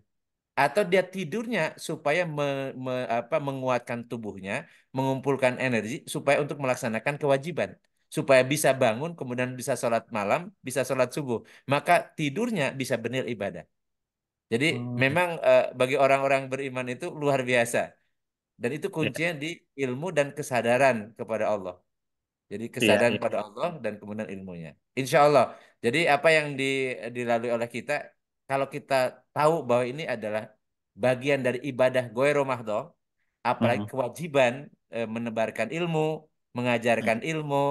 Atau dia tidurnya supaya me, me, apa, menguatkan tubuhnya, mengumpulkan energi supaya untuk melaksanakan kewajiban supaya bisa bangun, kemudian bisa sholat malam, bisa sholat subuh. Maka tidurnya bisa benar ibadah. Jadi hmm. memang uh, bagi orang-orang beriman itu luar biasa. Dan itu ya. kuncinya ya. di ilmu dan kesadaran kepada Allah. Jadi iya, kesadaran ya, ya. kepada Allah dan kemudian ilmunya. Insya Allah. Jadi apa yang di, dilalui oleh kita, kalau kita tahu bahwa ini adalah bagian dari ibadah goero mahdo, apalagi hmm. kewajiban e, menebarkan ilmu, mengajarkan hmm. ilmu,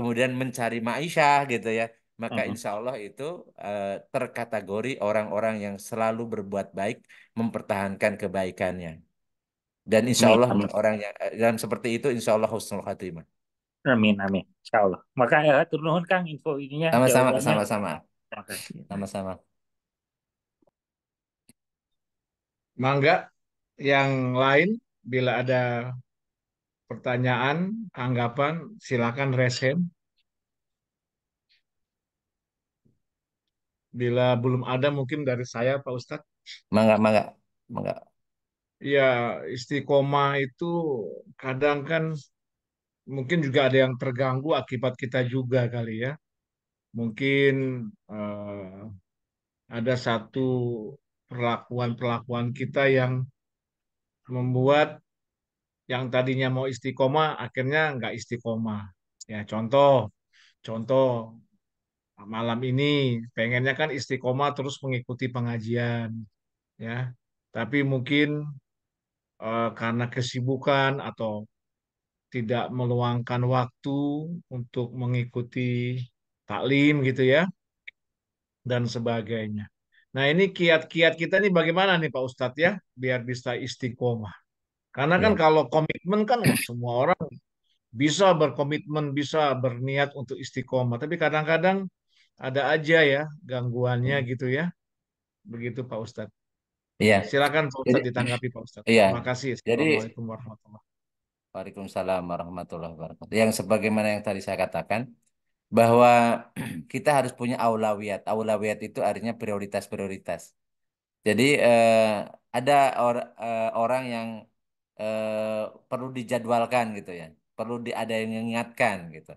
kemudian mencari maisha gitu ya maka insya Allah itu uh, terkategori orang-orang yang selalu berbuat baik mempertahankan kebaikannya dan insya Allah amin, orang yang dan eh, seperti itu insya Allah husnul khatimah amin amin insya Allah maka ya eh, turun kang info ininya sama-sama sama-sama sama-sama mangga yang lain bila ada pertanyaan, anggapan, silakan raise hand. Bila belum ada mungkin dari saya Pak Ustadz. Mangga, mangga, mangga. Ya istiqomah itu kadang kan mungkin juga ada yang terganggu akibat kita juga kali ya. Mungkin eh, ada satu perlakuan-perlakuan kita yang membuat yang tadinya mau istiqomah akhirnya nggak istiqomah. Ya contoh, contoh malam ini pengennya kan istiqomah terus mengikuti pengajian, ya. Tapi mungkin eh, karena kesibukan atau tidak meluangkan waktu untuk mengikuti taklim gitu ya dan sebagainya. Nah ini kiat-kiat kita nih bagaimana nih Pak Ustadz ya biar bisa istiqomah. Karena kan ya. kalau komitmen kan semua orang bisa berkomitmen, bisa berniat untuk istiqomah. Tapi kadang-kadang ada aja ya gangguannya hmm. gitu ya. Begitu Pak Ustadz. Iya. Silakan Pak Ustadz ditanggapi Pak Ustadz. Iya. Terima kasih. Assalamualaikum Jadi, warahmatullahi Waalaikumsalam warahmatullahi wabarakatuh. Yang sebagaimana yang tadi saya katakan, bahwa kita harus punya aulawiyat. Aulawiyat itu artinya prioritas-prioritas. Jadi eh, ada or, eh, orang yang eh, perlu dijadwalkan gitu ya perlu di, ada yang mengingatkan gitu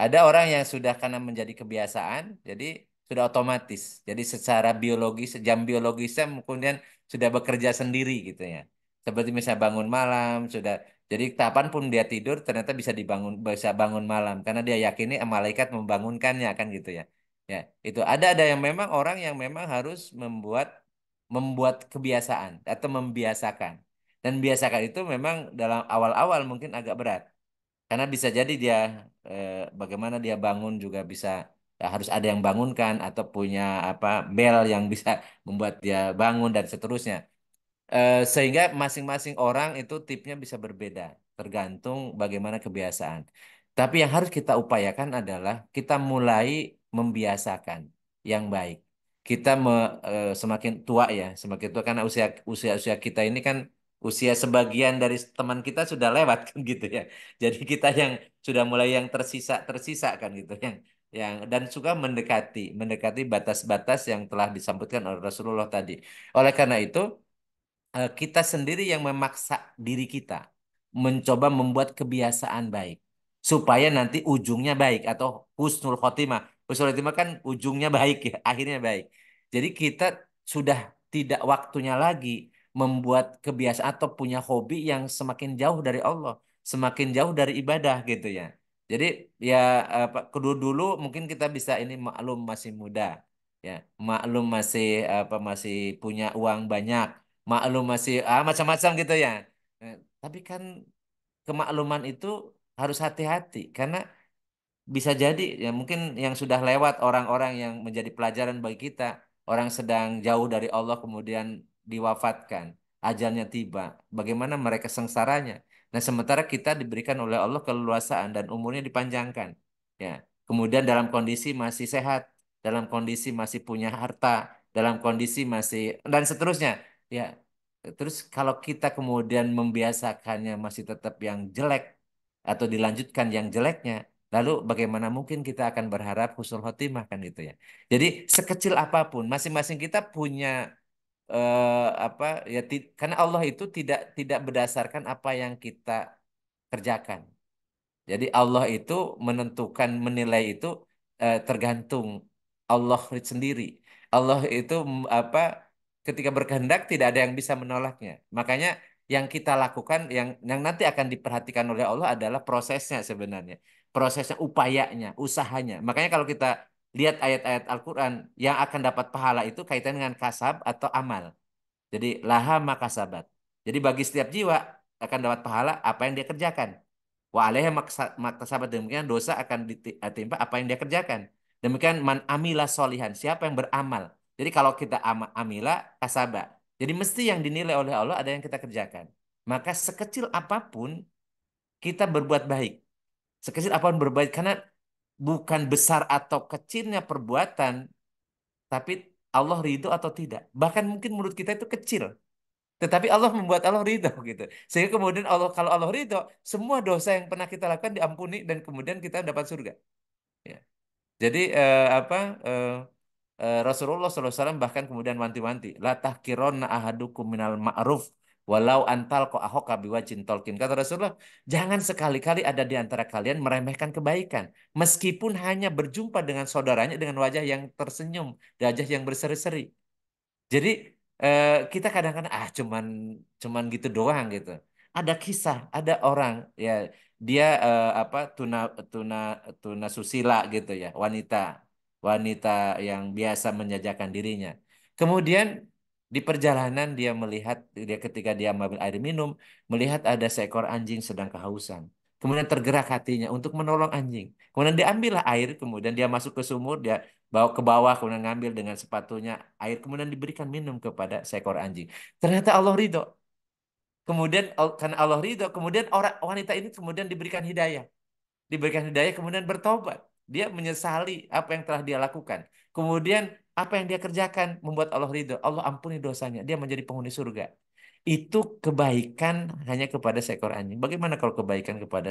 ada orang yang sudah karena menjadi kebiasaan jadi sudah otomatis jadi secara biologis jam biologisnya kemudian sudah bekerja sendiri gitu ya seperti misalnya bangun malam sudah jadi kapan pun dia tidur ternyata bisa dibangun bisa bangun malam karena dia yakini malaikat membangunkannya kan gitu ya. Ya, itu ada ada yang memang orang yang memang harus membuat membuat kebiasaan atau membiasakan. Dan biasakan itu memang dalam awal-awal mungkin agak berat. Karena bisa jadi dia eh, bagaimana dia bangun juga bisa ya harus ada yang bangunkan atau punya apa bel yang bisa membuat dia bangun dan seterusnya. Eh, sehingga masing-masing orang itu tipnya bisa berbeda tergantung bagaimana kebiasaan. Tapi yang harus kita upayakan adalah kita mulai membiasakan yang baik kita me, e, semakin tua ya, semakin tua karena usia usia kita ini kan usia sebagian dari teman kita sudah lewat kan gitu ya. Jadi kita yang sudah mulai yang tersisa tersisa kan gitu yang yang dan suka mendekati mendekati batas-batas yang telah disambutkan oleh Rasulullah tadi. Oleh karena itu eh, kita sendiri yang memaksa diri kita mencoba membuat kebiasaan baik supaya nanti ujungnya baik atau husnul khotimah. Husnul khotimah kan ujungnya baik ya, akhirnya baik. Jadi kita sudah tidak waktunya lagi membuat kebiasaan atau punya hobi yang semakin jauh dari Allah, semakin jauh dari ibadah gitu ya. Jadi ya apa kedua dulu mungkin kita bisa ini maklum masih muda ya, maklum masih apa masih punya uang banyak, maklum masih ah macam-macam gitu ya. Eh, tapi kan kemakluman itu harus hati-hati karena bisa jadi ya mungkin yang sudah lewat orang-orang yang menjadi pelajaran bagi kita, orang sedang jauh dari Allah kemudian diwafatkan, ajalnya tiba, bagaimana mereka sengsaranya. Nah, sementara kita diberikan oleh Allah keleluasaan dan umurnya dipanjangkan. Ya. Kemudian dalam kondisi masih sehat, dalam kondisi masih punya harta, dalam kondisi masih dan seterusnya. Ya. Terus kalau kita kemudian membiasakannya masih tetap yang jelek atau dilanjutkan yang jeleknya, lalu bagaimana mungkin kita akan berharap husnul khotimah kan gitu ya. Jadi sekecil apapun masing-masing kita punya uh, apa ya karena Allah itu tidak tidak berdasarkan apa yang kita kerjakan. Jadi Allah itu menentukan menilai itu uh, tergantung Allah sendiri. Allah itu apa ketika berkehendak tidak ada yang bisa menolaknya. Makanya yang kita lakukan yang yang nanti akan diperhatikan oleh Allah adalah prosesnya sebenarnya. Prosesnya, upayanya, usahanya. Makanya kalau kita lihat ayat-ayat Al-Quran yang akan dapat pahala itu kaitan dengan kasab atau amal. Jadi laha makasabat. Jadi bagi setiap jiwa akan dapat pahala apa yang dia kerjakan. Wa alaiha makasabat demikian dosa akan ditimpa apa yang dia kerjakan. Demikian man amila solihan. Siapa yang beramal. Jadi kalau kita amilah amila kasaba. Jadi mesti yang dinilai oleh Allah ada yang kita kerjakan. Maka sekecil apapun kita berbuat baik. Sekecil apapun berbaik Karena bukan besar atau kecilnya perbuatan, tapi Allah ridho atau tidak. Bahkan mungkin menurut kita itu kecil. Tetapi Allah membuat Allah ridho gitu. Sehingga kemudian Allah kalau Allah ridho, semua dosa yang pernah kita lakukan diampuni dan kemudian kita dapat surga. Ya. Jadi eh, apa eh, eh, Rasulullah SAW bahkan kemudian wanti-wanti, la tahkironna ahadukum minal ma'ruf Walau antal ko ahok kabiwa tolkin. Kata Rasulullah, jangan sekali-kali ada di antara kalian meremehkan kebaikan. Meskipun hanya berjumpa dengan saudaranya dengan wajah yang tersenyum, wajah yang berseri-seri. Jadi eh, kita kadang-kadang ah cuman cuman gitu doang gitu. Ada kisah, ada orang ya dia eh, apa tuna tuna tuna susila gitu ya, wanita wanita yang biasa menjajakan dirinya. Kemudian di perjalanan dia melihat dia ketika dia mengambil air minum melihat ada seekor anjing sedang kehausan. Kemudian tergerak hatinya untuk menolong anjing. Kemudian diambillah air, kemudian dia masuk ke sumur, dia bawa ke bawah, kemudian ngambil dengan sepatunya air, kemudian diberikan minum kepada seekor anjing. Ternyata Allah ridho. Kemudian karena Allah ridho, kemudian orang wanita ini kemudian diberikan hidayah. Diberikan hidayah, kemudian bertobat. Dia menyesali apa yang telah dia lakukan. Kemudian apa yang dia kerjakan membuat Allah ridho. Allah ampuni dosanya. Dia menjadi penghuni surga. Itu kebaikan hanya kepada seekor anjing. Bagaimana kalau kebaikan kepada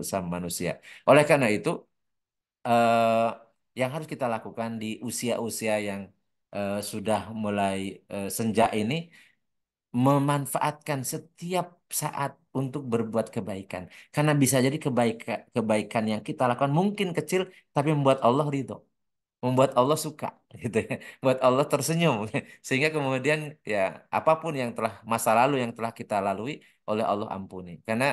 sesama manusia? Oleh karena itu, eh, yang harus kita lakukan di usia-usia yang eh, sudah mulai eh, senja ini, memanfaatkan setiap saat untuk berbuat kebaikan. Karena bisa jadi kebaikan kebaikan yang kita lakukan mungkin kecil tapi membuat Allah ridho membuat Allah suka gitu ya. Buat Allah tersenyum sehingga kemudian ya apapun yang telah masa lalu yang telah kita lalui oleh Allah ampuni. Karena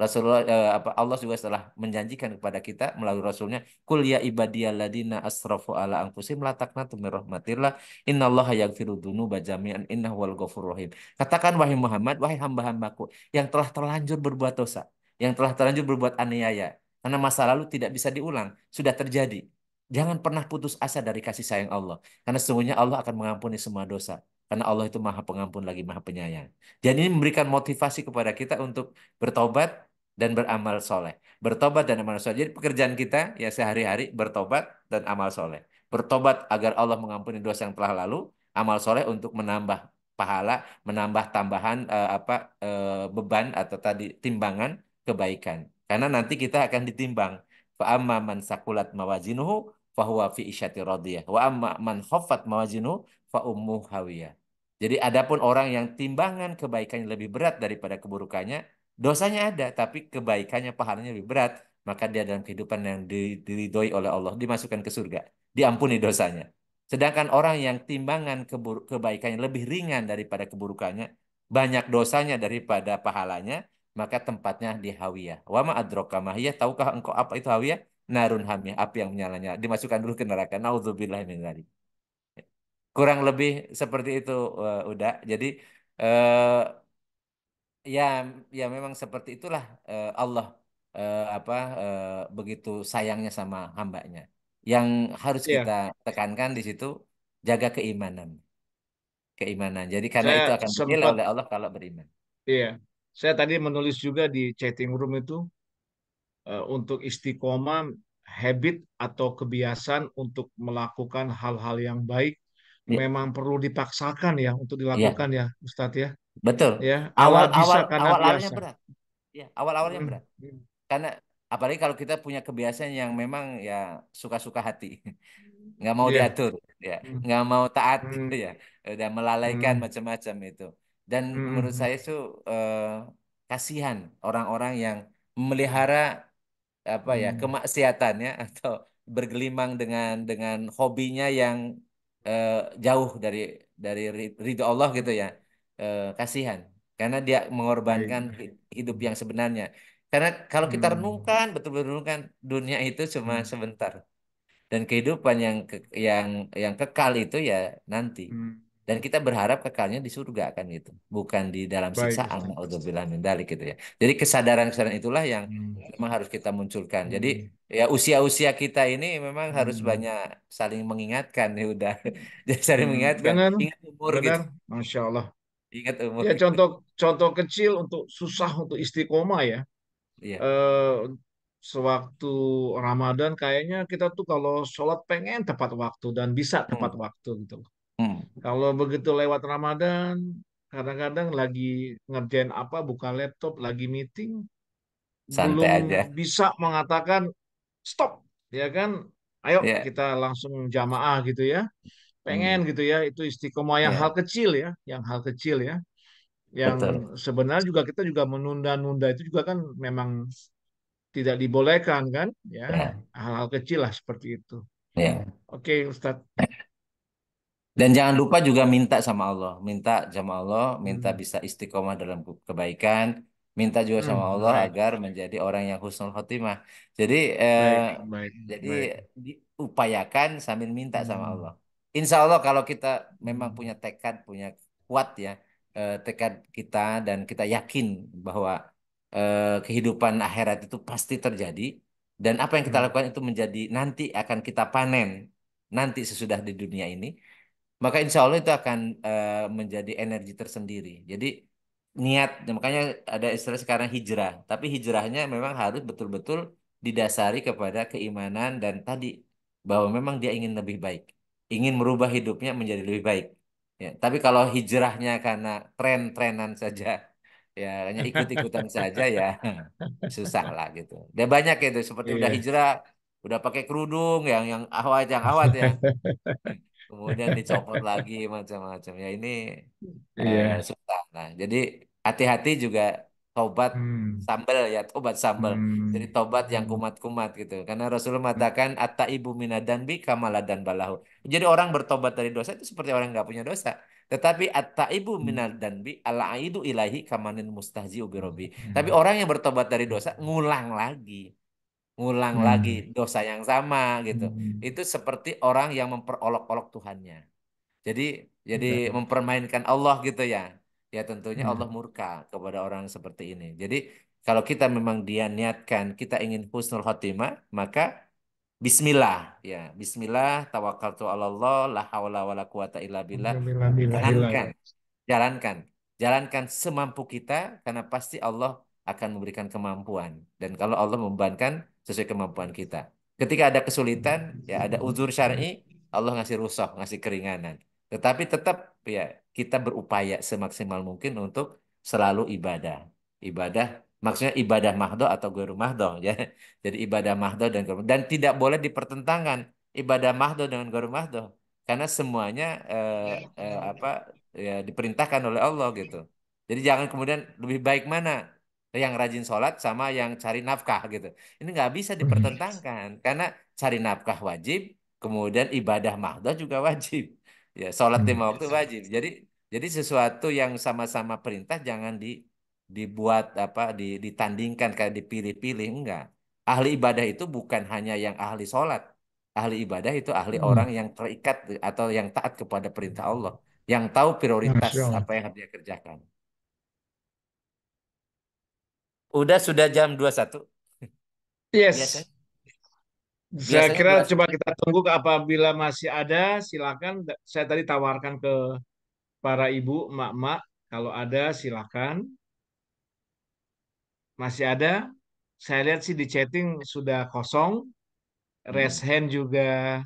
Rasulullah eh, apa Allah juga telah menjanjikan kepada kita melalui rasulnya kul ya ibadiyalladzina asrafu ala anfusihim la taqnatu min rahmatillah innallaha yaghfiru dzunuba jami'an innahu wal ghafurur rahim. Katakan wahai Muhammad wahai hamba-hambaku yang telah terlanjur berbuat dosa, yang telah terlanjur berbuat aniaya karena masa lalu tidak bisa diulang, sudah terjadi Jangan pernah putus asa dari kasih sayang Allah. Karena sesungguhnya Allah akan mengampuni semua dosa. Karena Allah itu maha pengampun lagi maha penyayang. Jadi ini memberikan motivasi kepada kita untuk bertobat dan beramal soleh. Bertobat dan amal soleh. Jadi pekerjaan kita ya sehari-hari bertobat dan amal soleh. Bertobat agar Allah mengampuni dosa yang telah lalu. Amal soleh untuk menambah pahala, menambah tambahan uh, apa uh, beban atau tadi timbangan kebaikan. Karena nanti kita akan ditimbang. Fa'amma man sakulat mawazinuhu fahuwa fi isyati radiyah. Wa amma man khaffat mawazinu fa ummu hawiyah. Jadi adapun orang yang timbangan kebaikannya lebih berat daripada keburukannya, dosanya ada tapi kebaikannya pahalanya lebih berat, maka dia dalam kehidupan yang diridhoi oleh Allah dimasukkan ke surga, diampuni dosanya. Sedangkan orang yang timbangan kebaikannya lebih ringan daripada keburukannya, banyak dosanya daripada pahalanya, maka tempatnya di Hawiyah. Wa adroka mahiyah, tahukah engkau apa itu Hawiyah? narun hamnya, api yang menyalanya. Dimasukkan dulu ke neraka. Naudzubillah min Kurang lebih seperti itu uh, eh, udah. Jadi uh, ya ya memang seperti itulah uh, Allah uh, apa uh, begitu sayangnya sama hambanya. Yang harus yeah. kita tekankan di situ jaga keimanan. Keimanan. Jadi karena Saya itu akan dinilai oleh Allah kalau beriman. Iya. Saya tadi menulis juga di chatting room itu Eh, untuk istiqomah habit atau kebiasaan untuk melakukan hal-hal yang baik ya. memang perlu dipaksakan ya untuk ya. dilakukan ya, ya Ustadz ya. Betul. Ya, awal awal awal, awal awalnya berat. Ya, awal awalnya hmm. berat. Hmm. Karena apalagi kalau kita punya kebiasaan yang memang ya suka-suka hati hmm. nggak mau yeah. diatur ya mm. nggak mau taat mm. ya udah melalaikan mm. macam-macam itu dan hmm, menurut saya itu eh, kasihan orang-orang yang memelihara apa ya hmm. kemaksiatan ya atau bergelimang dengan dengan hobinya yang eh, jauh dari dari ridho Allah gitu ya eh, kasihan karena dia iya, iya. mengorbankan hidup yang sebenarnya karena kalau kita hmm. renungkan betul-betul renungkan dunia itu cuma hmm. sebentar dan kehidupan yang ke, yang yang kekal itu ya nanti hmm dan kita berharap kekalnya di surga kan gitu bukan di dalam siksaan naudzubillah mendalik gitu ya jadi kesadaran kesadaran itulah yang hmm. memang harus kita munculkan jadi hmm. ya usia-usia kita ini memang hmm. harus banyak saling mengingatkan ya udah jadi saling hmm. mengingatkan Dengan, ingat umur dengan, gitu masya Allah ingat umur ya contoh contoh kecil untuk susah untuk istiqomah ya Iya. Uh, sewaktu Ramadan kayaknya kita tuh kalau sholat pengen tepat waktu dan bisa tepat hmm. waktu gitu. Hmm. Kalau begitu lewat Ramadan, kadang-kadang lagi ngerjain apa, buka laptop, lagi meeting, Santai belum aja. bisa mengatakan stop, ya kan? Ayo yeah. kita langsung jamaah gitu ya. Pengen hmm. gitu ya, itu istiqomah yang ya. hal kecil ya, yang hal kecil ya. Yang Betul. sebenarnya juga kita juga menunda-nunda itu juga kan memang tidak dibolehkan kan, ya. ya. Hal-hal kecil lah seperti itu. Yeah. Oke, okay, Ustadz. Ya. Dan jangan lupa juga minta sama Allah, minta sama Allah, minta hmm. bisa istiqomah dalam kebaikan, minta juga hmm, sama Allah baik. agar menjadi orang yang husnul khotimah. Jadi eh, baik, jadi baik. diupayakan sambil minta hmm. sama Allah. Insya Allah kalau kita memang hmm. punya tekad, punya kuat ya eh, tekad kita dan kita yakin bahwa eh, kehidupan akhirat itu pasti terjadi dan apa yang kita hmm. lakukan itu menjadi nanti akan kita panen nanti sesudah di dunia ini maka insya Allah itu akan uh, menjadi energi tersendiri. Jadi niat, makanya ada istilah sekarang hijrah. Tapi hijrahnya memang harus betul-betul didasari kepada keimanan dan tadi bahwa memang dia ingin lebih baik, ingin merubah hidupnya menjadi lebih baik. Ya, tapi kalau hijrahnya karena tren-trenan saja, ya hanya ikut-ikutan saja ya susah lah gitu. Dan banyak itu seperti yeah. udah iya. hijrah, udah pakai kerudung yang yang awat yang awat ya. kemudian dicopot lagi macam-macam ya ini yeah. Hmm. eh, iya. susah nah jadi hati-hati juga tobat hmm. sambal ya tobat sambel. hmm. jadi tobat yang hmm. kumat-kumat gitu karena Rasulullah hmm. mengatakan atta ibu minadan bi kamaladan balahu jadi orang bertobat dari dosa itu seperti orang nggak punya dosa tetapi atta ibu minadan bi ala aidu ilahi kamanin mustahzi ubirobi hmm. tapi orang yang bertobat dari dosa ngulang lagi ngulang hmm. lagi dosa yang sama gitu. Hmm. Itu seperti orang yang memperolok-olok Tuhannya. Jadi jadi hmm. mempermainkan Allah gitu ya. Ya tentunya hmm. Allah murka kepada orang seperti ini. Jadi kalau kita memang dia niatkan kita ingin husnul khotimah, maka bismillah ya. Bismillah tawakkaltu Allah la haula wala quwata illa billah. Jalankan. Jalankan. Jalankan semampu kita karena pasti Allah akan memberikan kemampuan dan kalau Allah membebankan sesuai kemampuan kita. Ketika ada kesulitan, ya ada uzur syar'i, Allah ngasih rusak, ngasih keringanan. Tetapi tetap ya kita berupaya semaksimal mungkin untuk selalu ibadah. Ibadah maksudnya ibadah mahdo atau guru mahdo ya. Jadi ibadah mahdo dan guru dan tidak boleh dipertentangkan ibadah mahdo dengan guru mahdo karena semuanya eh, eh, apa ya diperintahkan oleh Allah gitu. Jadi jangan kemudian lebih baik mana yang rajin sholat sama yang cari nafkah gitu. Ini nggak bisa oh, iya. dipertentangkan karena cari nafkah wajib, kemudian ibadah mahdoh juga wajib. Ya, sholat hmm, lima iya waktu wajib. Jadi jadi sesuatu yang sama-sama perintah jangan di dibuat apa ditandingkan kayak dipilih-pilih enggak. Ahli ibadah itu bukan hanya yang ahli sholat. Ahli ibadah itu ahli hmm. orang yang terikat atau yang taat kepada perintah Allah, yang tahu prioritas apa yang harus dia kerjakan. Udah sudah jam 21. Yes. Iya kan? Biasanya. Biasanya saya kira coba kita tunggu apabila masih ada silakan saya tadi tawarkan ke para ibu mak-mak kalau ada silakan. Masih ada? Saya lihat sih di chatting sudah kosong. Hmm. Raise hand juga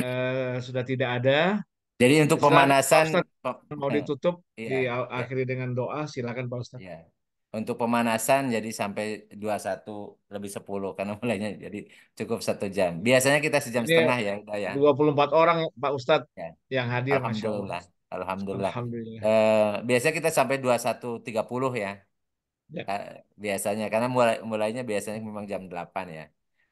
uh, sudah tidak ada. Jadi untuk pemanasan Ustaz, mau eh, ditutup iya, di diakhiri iya. dengan doa silakan Pak Ustaz untuk pemanasan jadi sampai dua satu lebih sepuluh karena mulainya jadi cukup satu jam. Biasanya kita sejam Ini iya. setengah ya udah ya. empat orang Pak Ustadz ya. yang hadir Alhamdulillah. Alhamdulillah. Alhamdulillah. Uh, biasanya kita sampai 21.30 ya. ya. Biasanya karena mulai mulainya biasanya memang jam 8 ya.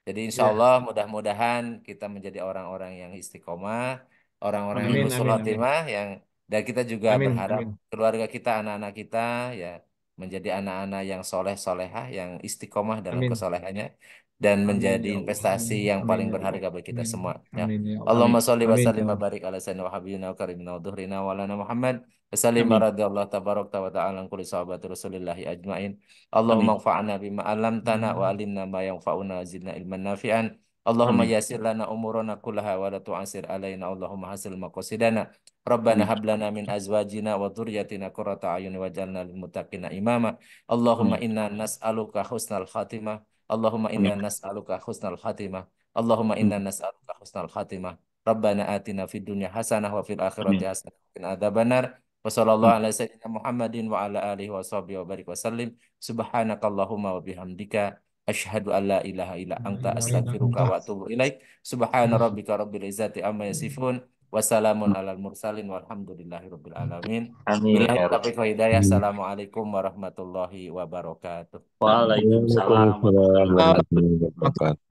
Jadi insya ya. Allah ya. mudah-mudahan kita menjadi orang-orang yang istiqomah, orang-orang yang husnul yang dan kita juga amin, berharap amin. keluarga kita, anak-anak kita ya menjadi anak-anak yang soleh-solehah, yang istiqomah dalam Amin. kesolehannya, dan Amin, ya menjadi ya investasi Amin. yang Amin, paling ya berharga bagi kita Amin. semua. Ya. Amin, ya Allahumma sholli wa ya sallim wa barik ala sayyidina wa habibina wa karimina wa duhrina wa lana Muhammad. Salim radhiyallahu tabarak wa ta'ala kulli sahabat Rasulillahi ajmain. Allahumma fa'ana bima alamtana wa alimna ma yang fa'una zidna ilman nafi'an. Allahumma yasir lana umurana kullaha wa la tu'asir alaina Allahumma hasil maqasidana Rabbana hab lana min azwajina wa dhurriyyatina qurrata a'yun waj'alna lil muttaqina imama. Allahumma inna nas'aluka husnal khatimah. Allahumma inna nas'aluka husnal khatimah. Allahumma inna nas'aluka husnal khatimah. Rabbana atina fid dunya hasanah wa fil akhirati hasanah wa qina adzabannar. Wa ala sayyidina Muhammadin wa ala alihi wa sahbihi wa barik wa sallim. Subhanakallahumma wa bihamdika asyhadu an la ilaha illa anta astaghfiruka wa atubu ilaik. Subhana rabbika rabbil izzati amma yasifun. Wassalamun alal mursalin walhamdulillahi rabbil alamin. Amin. Ya assalamualaikum warahmatullahi wabarakatuh. Waalaikumsalam warahmatullahi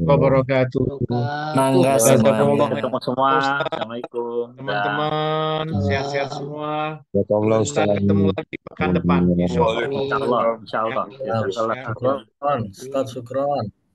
wabarakatuh. Mangga semua. semua. Assalamualaikum. Teman-teman sehat-sehat semua. Insyaallah Ketemu lagi pekan depan. Insyaallah. Insyaallah. Insyaallah. Ya. Insyaallah.